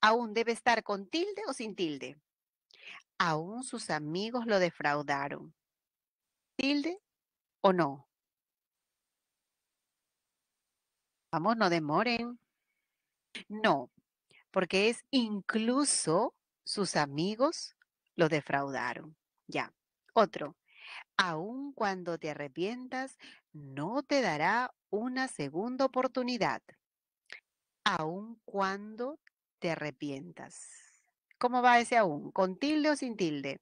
¿Aún debe estar con tilde o sin tilde? Aún sus amigos lo defraudaron. ¿Tilde o no? Vamos, no demoren. No, porque es incluso sus amigos lo defraudaron. Ya. Otro. Aun cuando te arrepientas, no te dará una segunda oportunidad. Aun cuando te arrepientas. ¿Cómo va ese aún? ¿Con tilde o sin tilde?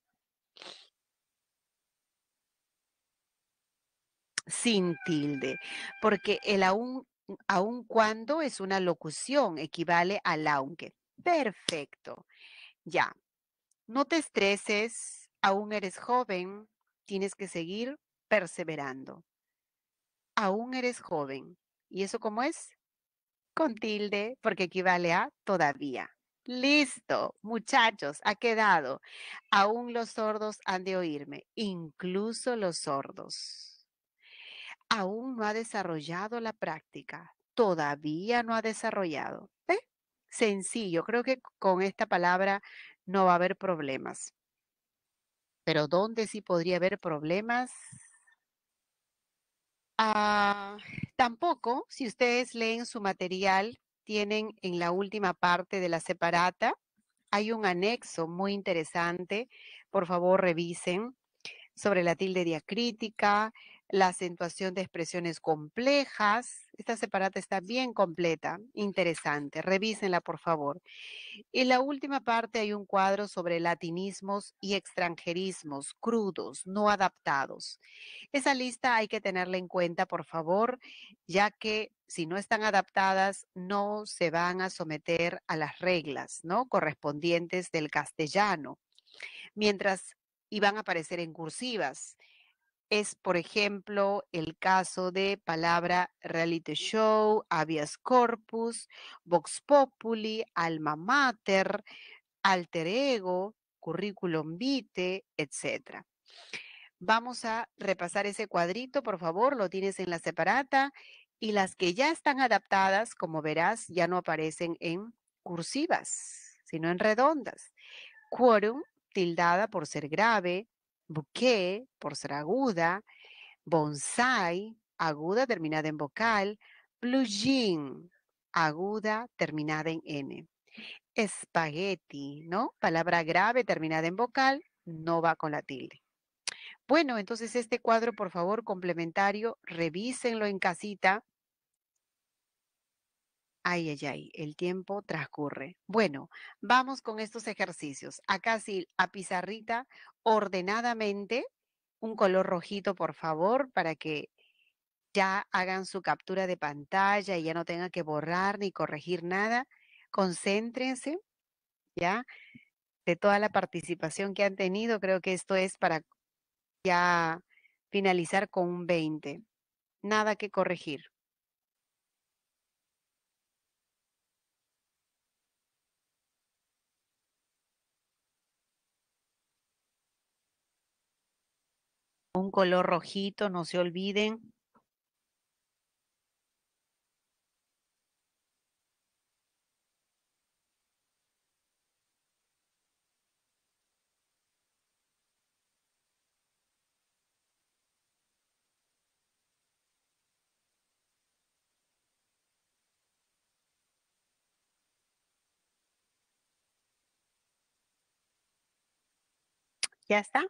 Sin tilde, porque el aún aun cuando es una locución, equivale al aunque. Perfecto. Ya. No te estreses, aún eres joven, tienes que seguir perseverando. Aún eres joven. ¿Y eso cómo es? Con tilde, porque equivale a todavía. Listo, muchachos, ha quedado. Aún los sordos han de oírme, incluso los sordos aún no ha desarrollado la práctica, todavía no ha desarrollado. ¿eh? Sencillo, creo que con esta palabra no va a haber problemas. Pero ¿dónde sí podría haber problemas? Ah, tampoco, si ustedes leen su material, tienen en la última parte de la separata, hay un anexo muy interesante, por favor revisen, sobre la tilde diacrítica, la acentuación de expresiones complejas. Esta separata está bien completa, interesante. Revísenla, por favor. En la última parte hay un cuadro sobre latinismos y extranjerismos crudos, no adaptados. Esa lista hay que tenerla en cuenta, por favor, ya que si no están adaptadas, no se van a someter a las reglas ¿no? correspondientes del castellano. Mientras iban a aparecer en cursivas es, por ejemplo, el caso de palabra reality show, habeas corpus, vox populi, alma mater, alter ego, currículum vitae, etc. Vamos a repasar ese cuadrito, por favor, lo tienes en la separata y las que ya están adaptadas, como verás, ya no aparecen en cursivas, sino en redondas. Quorum, tildada por ser grave, bouquet, por ser aguda, bonsai, aguda terminada en vocal, blue aguda terminada en N. Espagueti, ¿no? Palabra grave terminada en vocal, no va con la tilde. Bueno, entonces este cuadro, por favor, complementario, revísenlo en casita Ay, ay, ay, el tiempo transcurre. Bueno, vamos con estos ejercicios. Acá sí, a pizarrita, ordenadamente, un color rojito, por favor, para que ya hagan su captura de pantalla y ya no tengan que borrar ni corregir nada. Concéntrense, ¿ya? De toda la participación que han tenido, creo que esto es para ya finalizar con un 20. Nada que corregir. un color rojito, no se olviden. ¿Ya está?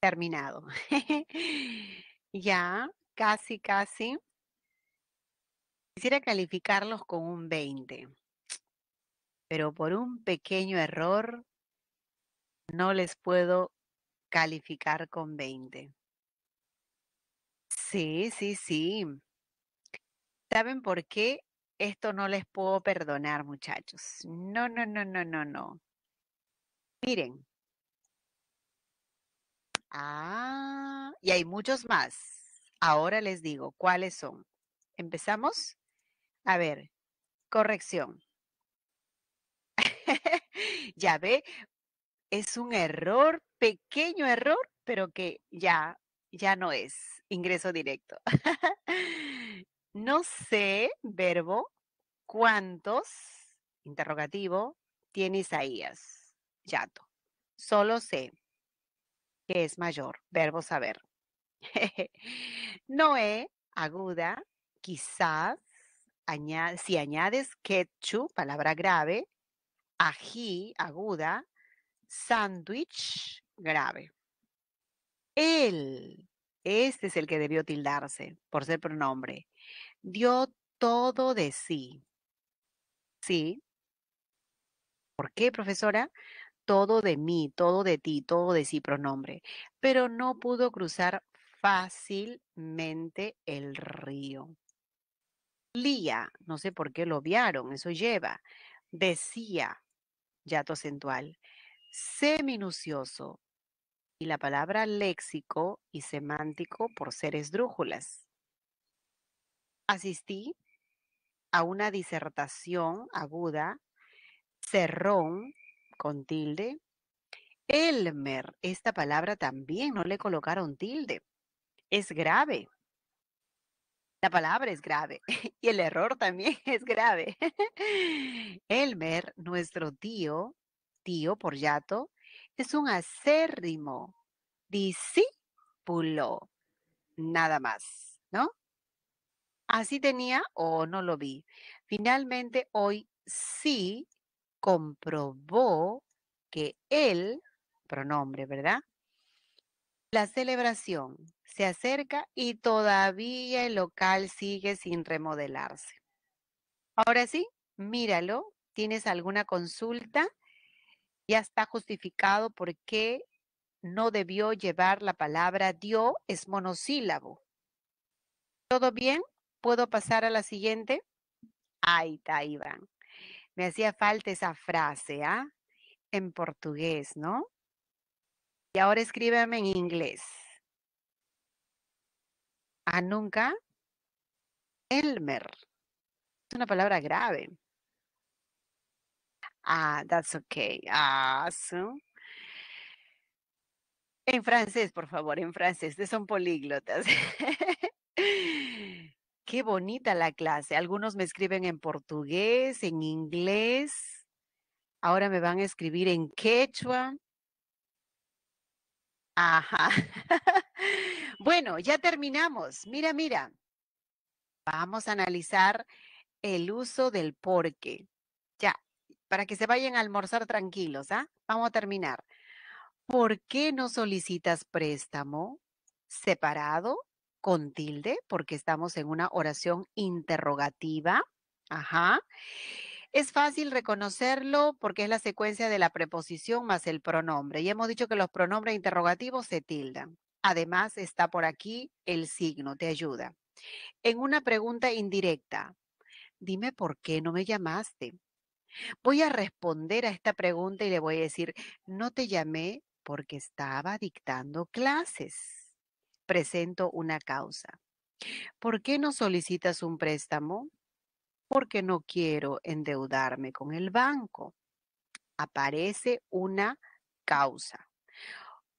terminado. ya, casi, casi. Quisiera calificarlos con un 20, pero por un pequeño error no les puedo calificar con 20. Sí, sí, sí. ¿Saben por qué? Esto no les puedo perdonar, muchachos. No, no, no, no, no, no. Miren, Ah, y hay muchos más. Ahora les digo cuáles son. ¿Empezamos? A ver, corrección. ya ve, es un error, pequeño error, pero que ya, ya no es ingreso directo. no sé, verbo, cuántos, interrogativo, tiene Isaías. Yato. Solo sé que es mayor, verbo saber. Noé, ¿eh? aguda, quizás, si añades ketchup, palabra grave, ají, aguda, sándwich, grave. Él, este es el que debió tildarse por ser pronombre, dio todo de sí. ¿Sí? ¿Por qué, profesora? todo de mí, todo de ti, todo de sí pronombre, pero no pudo cruzar fácilmente el río. Lía, no sé por qué lo obviaron, eso lleva, decía, yato acentual, sé minucioso, y la palabra léxico y semántico por ser esdrújulas. Asistí a una disertación aguda, cerrón, con tilde. Elmer, esta palabra también no le colocaron tilde. Es grave. La palabra es grave y el error también es grave. Elmer, nuestro tío, tío por yato, es un acérrimo discípulo. Nada más, ¿no? Así tenía o no lo vi. Finalmente, hoy sí comprobó que el pronombre, ¿verdad? La celebración se acerca y todavía el local sigue sin remodelarse. Ahora sí, míralo. ¿Tienes alguna consulta? Ya está justificado por qué no debió llevar la palabra dio, es monosílabo. ¿Todo bien? ¿Puedo pasar a la siguiente? Ahí está, Iván. Me hacía falta esa frase, ¿ah? En portugués, ¿no? Y ahora escríbeme en inglés. A nunca, Elmer. Es una palabra grave. Ah, that's okay. Ah, so. En francés, por favor, en francés. Ustedes son políglotas. Qué bonita la clase. Algunos me escriben en portugués, en inglés. Ahora me van a escribir en quechua. Ajá. bueno, ya terminamos. Mira, mira. Vamos a analizar el uso del qué. Ya, para que se vayan a almorzar tranquilos, ¿ah? Vamos a terminar. ¿Por qué no solicitas préstamo separado con tilde, porque estamos en una oración interrogativa. Ajá. Es fácil reconocerlo porque es la secuencia de la preposición más el pronombre. Y hemos dicho que los pronombres interrogativos se tildan. Además, está por aquí el signo, te ayuda. En una pregunta indirecta, dime por qué no me llamaste. Voy a responder a esta pregunta y le voy a decir, no te llamé porque estaba dictando clases presento una causa. ¿Por qué no solicitas un préstamo? Porque no quiero endeudarme con el banco. Aparece una causa.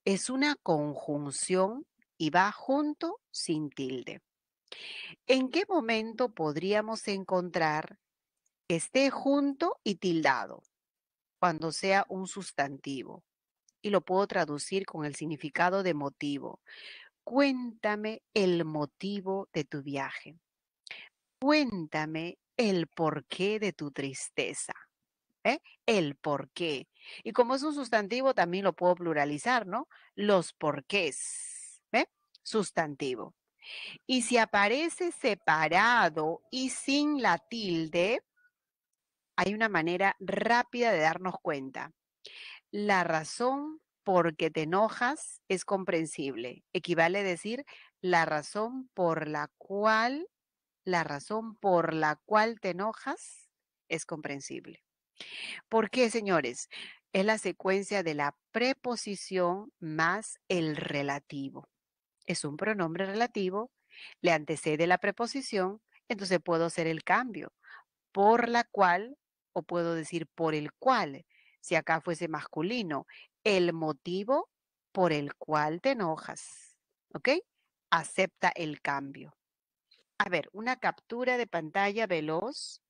Es una conjunción y va junto sin tilde. ¿En qué momento podríamos encontrar que esté junto y tildado cuando sea un sustantivo? Y lo puedo traducir con el significado de motivo cuéntame el motivo de tu viaje. Cuéntame el porqué de tu tristeza. ¿eh? El porqué. Y como es un sustantivo, también lo puedo pluralizar, ¿no? Los porqués. ¿eh? Sustantivo. Y si aparece separado y sin la tilde, hay una manera rápida de darnos cuenta. La razón porque te enojas es comprensible. Equivale a decir la razón por la cual, la razón por la cual te enojas es comprensible. ¿Por qué, señores? Es la secuencia de la preposición más el relativo. Es un pronombre relativo, le antecede la preposición, entonces puedo hacer el cambio por la cual o puedo decir por el cual si acá fuese masculino, el motivo por el cual te enojas. ¿Ok? Acepta el cambio. A ver, una captura de pantalla veloz.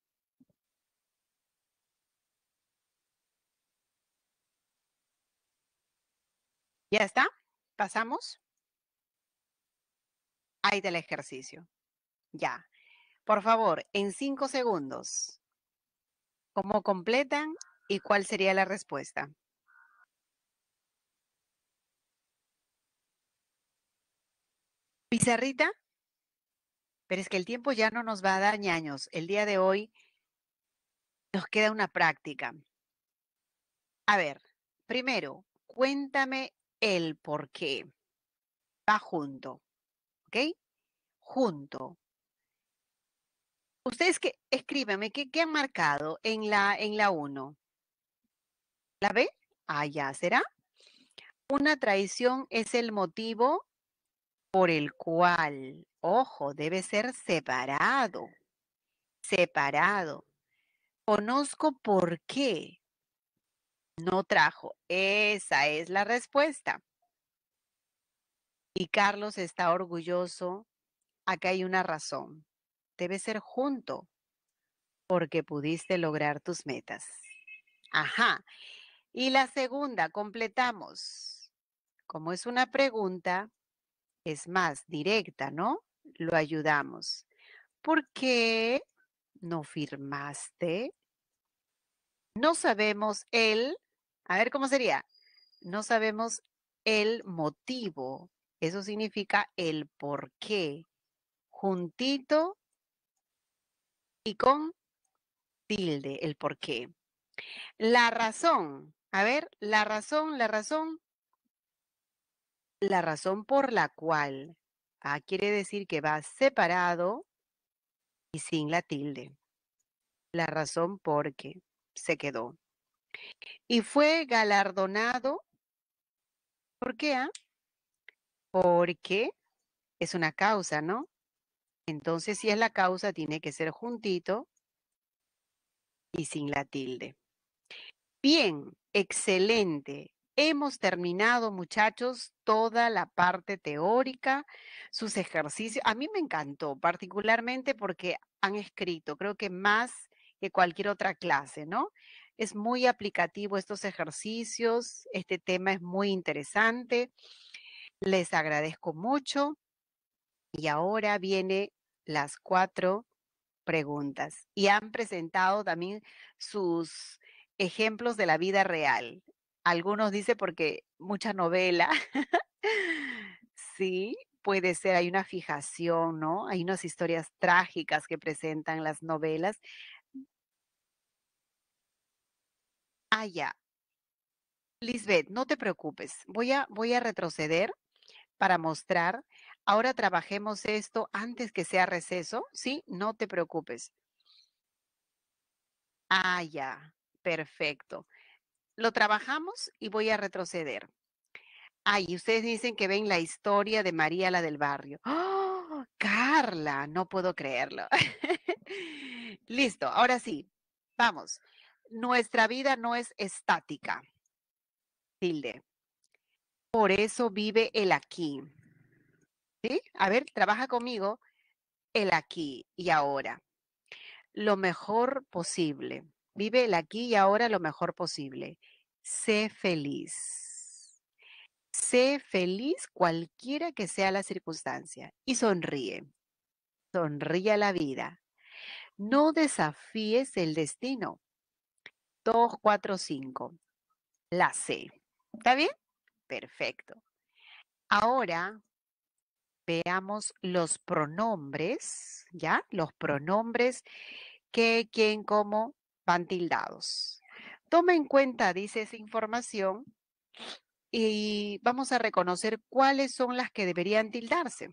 ¿Ya está? ¿Pasamos? Ahí del ejercicio. Ya. Por favor, en cinco segundos, ¿cómo completan y cuál sería la respuesta? pizarrita, pero es que el tiempo ya no nos va a dar ñaños. El día de hoy nos queda una práctica. A ver, primero, cuéntame el por qué. Va junto, ¿ok? Junto. Ustedes que escríbanme, ¿qué, han marcado en la en la 1? ¿La B? Ah, ya, ¿será? Una traición es el motivo por el cual, ojo, debe ser separado, separado. Conozco por qué no trajo. Esa es la respuesta. Y Carlos está orgulloso. Acá hay una razón. Debe ser junto porque pudiste lograr tus metas. Ajá. Y la segunda, completamos. Como es una pregunta, es más directa, ¿no? Lo ayudamos. ¿Por qué no firmaste? No sabemos el, a ver cómo sería, no sabemos el motivo. Eso significa el por qué. Juntito y con tilde, el por qué. La razón, a ver, la razón, la razón, la razón por la cual. A ah, quiere decir que va separado y sin la tilde. La razón por se quedó. Y fue galardonado. ¿Por qué? Ah? Porque es una causa, ¿no? Entonces, si es la causa, tiene que ser juntito y sin la tilde. Bien, excelente. Hemos terminado, muchachos, toda la parte teórica, sus ejercicios. A mí me encantó, particularmente porque han escrito, creo que más que cualquier otra clase, ¿no? Es muy aplicativo estos ejercicios, este tema es muy interesante. Les agradezco mucho. Y ahora viene las cuatro preguntas. Y han presentado también sus ejemplos de la vida real. Algunos dicen porque mucha novela. sí, puede ser, hay una fijación, ¿no? Hay unas historias trágicas que presentan las novelas. Ah, ya. Lisbeth, no te preocupes. Voy a, voy a retroceder para mostrar. Ahora trabajemos esto antes que sea receso, ¿sí? No te preocupes. Ah, ya. Perfecto lo trabajamos y voy a retroceder. Ay, ustedes dicen que ven la historia de María la del barrio. ¡Oh, Carla! No puedo creerlo. Listo, ahora sí, vamos. Nuestra vida no es estática. Tilde. Por eso vive el aquí. ¿Sí? A ver, trabaja conmigo el aquí y ahora. Lo mejor posible. Vive el aquí y ahora lo mejor posible. Sé feliz. Sé feliz cualquiera que sea la circunstancia y sonríe. Sonríe a la vida. No desafíes el destino. Dos, cuatro, cinco. La C. ¿Está bien? Perfecto. Ahora veamos los pronombres, ¿ya? Los pronombres que, quién, cómo tildados. Toma en cuenta, dice esa información, y vamos a reconocer cuáles son las que deberían tildarse.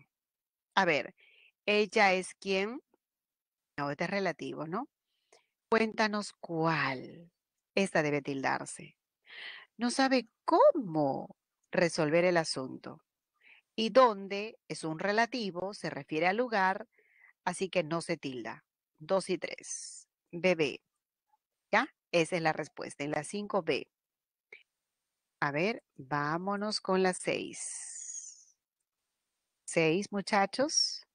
A ver, ella es quien, este es relativo, ¿no? Cuéntanos cuál. Esta debe tildarse. No sabe cómo resolver el asunto. Y dónde es un relativo, se refiere al lugar, así que no se tilda. Dos y tres. Bebé. Esa es la respuesta en la 5B. A ver, vámonos con la 6. 6 muchachos.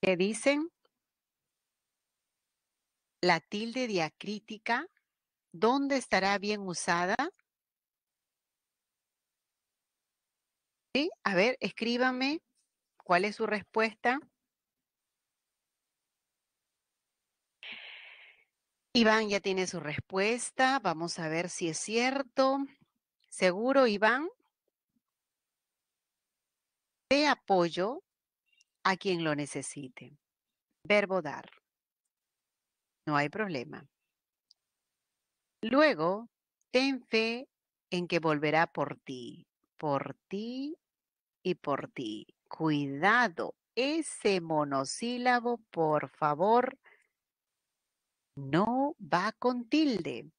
¿Qué dicen? La tilde diacrítica, ¿dónde estará bien usada? ¿Sí? A ver, escríbame cuál es su respuesta. Iván ya tiene su respuesta. Vamos a ver si es cierto. ¿Seguro, Iván? De apoyo a quien lo necesite. Verbo dar. No hay problema. Luego, ten fe en que volverá por ti, por ti y por ti. Cuidado, ese monosílabo, por favor, no va con tilde.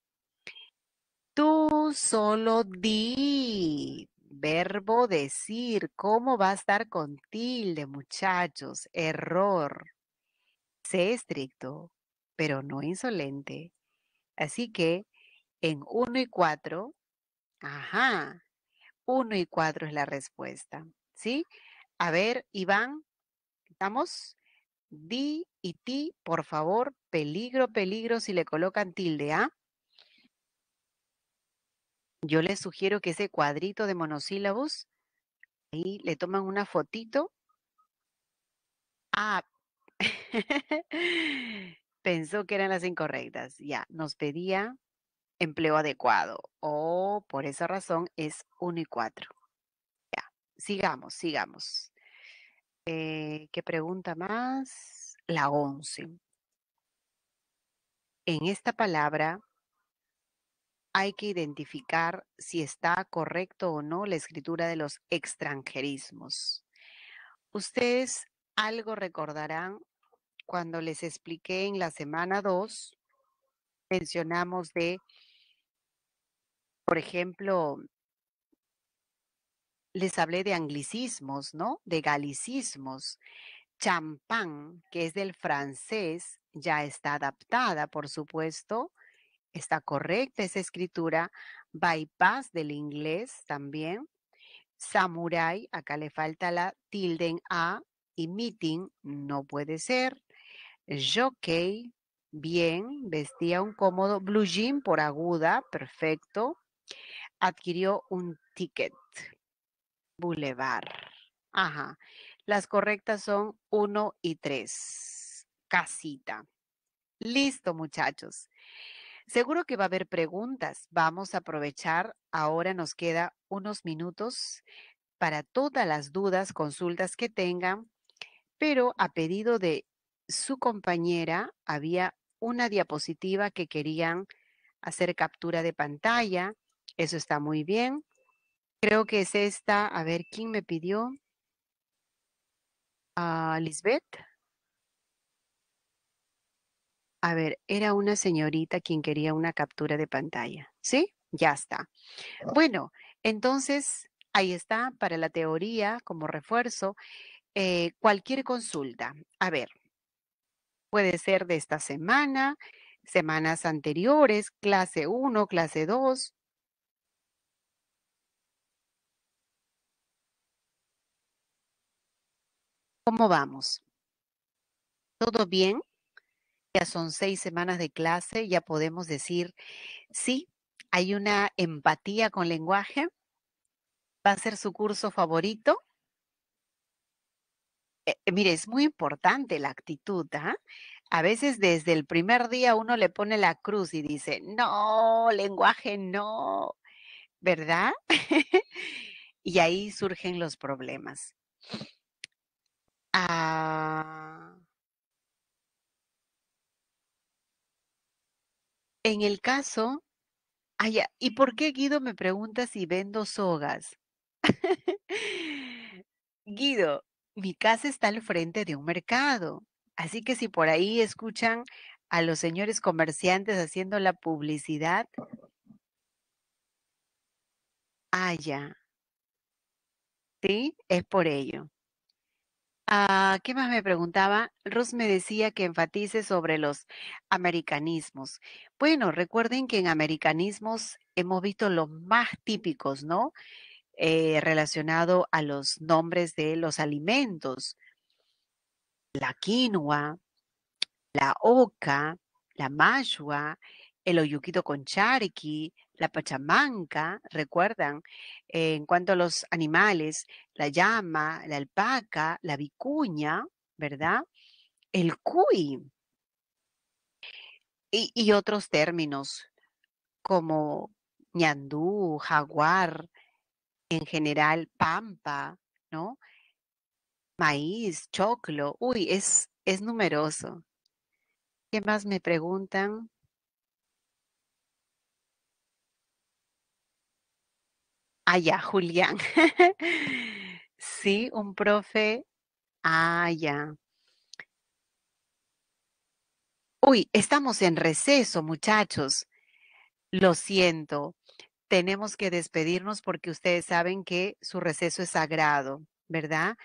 Tú solo di. Verbo decir. ¿Cómo va a estar con tilde, muchachos? Error. Sé estricto, pero no insolente. Así que en uno y cuatro. ajá, Uno y cuatro es la respuesta, ¿sí? A ver, Iván, ¿estamos? di y ti, por favor, peligro, peligro si le colocan tilde A. Yo les sugiero que ese cuadrito de monosílabos, ahí le toman una fotito. Ah, pensó que eran las incorrectas. Ya, nos pedía empleo adecuado. O oh, por esa razón es 1 y 4. Ya, sigamos, sigamos. Eh, ¿Qué pregunta más? La 11. En esta palabra hay que identificar si está correcto o no la escritura de los extranjerismos. Ustedes algo recordarán cuando les expliqué en la semana 2, mencionamos de, por ejemplo, les hablé de anglicismos, ¿no? De galicismos. Champán, que es del francés, ya está adaptada, por supuesto. Está correcta esa escritura. Bypass del inglés también. Samurai, acá le falta la tilde en A. Y meeting, no puede ser. Jockey, bien. Vestía un cómodo blue jean por aguda, perfecto. Adquirió un ticket, Boulevard. Ajá. Las correctas son 1 y 3. Casita. Listo, muchachos. Seguro que va a haber preguntas. Vamos a aprovechar. Ahora nos queda unos minutos para todas las dudas, consultas que tengan. Pero a pedido de su compañera había una diapositiva que querían hacer captura de pantalla. Eso está muy bien. Creo que es esta. A ver, ¿quién me pidió? a Lisbeth. A ver, era una señorita quien quería una captura de pantalla. ¿Sí? Ya está. Ah. Bueno, entonces ahí está para la teoría como refuerzo. Eh, cualquier consulta. A ver, puede ser de esta semana, semanas anteriores, clase 1, clase 2, ¿Cómo vamos? ¿Todo bien? Ya son seis semanas de clase, ya podemos decir, sí, hay una empatía con lenguaje. ¿Va a ser su curso favorito? Eh, eh, mire, es muy importante la actitud. ¿ah? A veces desde el primer día uno le pone la cruz y dice, no, lenguaje no, ¿verdad? y ahí surgen los problemas. Ah. En el caso, ah, ¿y por qué Guido me pregunta si vendo sogas? Guido, mi casa está al frente de un mercado, así que si por ahí escuchan a los señores comerciantes haciendo la publicidad, allá ah, ¿Sí? Es por ello. Ah, ¿Qué más me preguntaba? Ruth me decía que enfatice sobre los americanismos. Bueno, recuerden que en americanismos hemos visto los más típicos, ¿no? Eh, relacionado a los nombres de los alimentos. La quinoa, la oca, la mashua, el oyuquito con charqui, la pachamanca, recuerdan, eh, en cuanto a los animales, la llama, la alpaca, la vicuña, ¿verdad? El cuy. Y, otros términos como ñandú, jaguar, en general pampa, ¿no? Maíz, choclo, uy, es, es numeroso. ¿Qué más me preguntan? allá, ah, Julián. sí, un profe allá. Ah, Uy, estamos en receso, muchachos. Lo siento. Tenemos que despedirnos porque ustedes saben que su receso es sagrado, ¿verdad?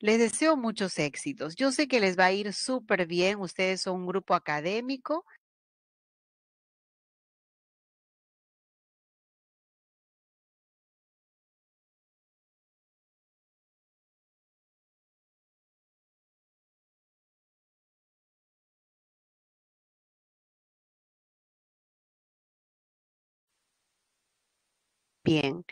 Les deseo muchos éxitos. Yo sé que les va a ir súper bien. Ustedes son un grupo académico Bien.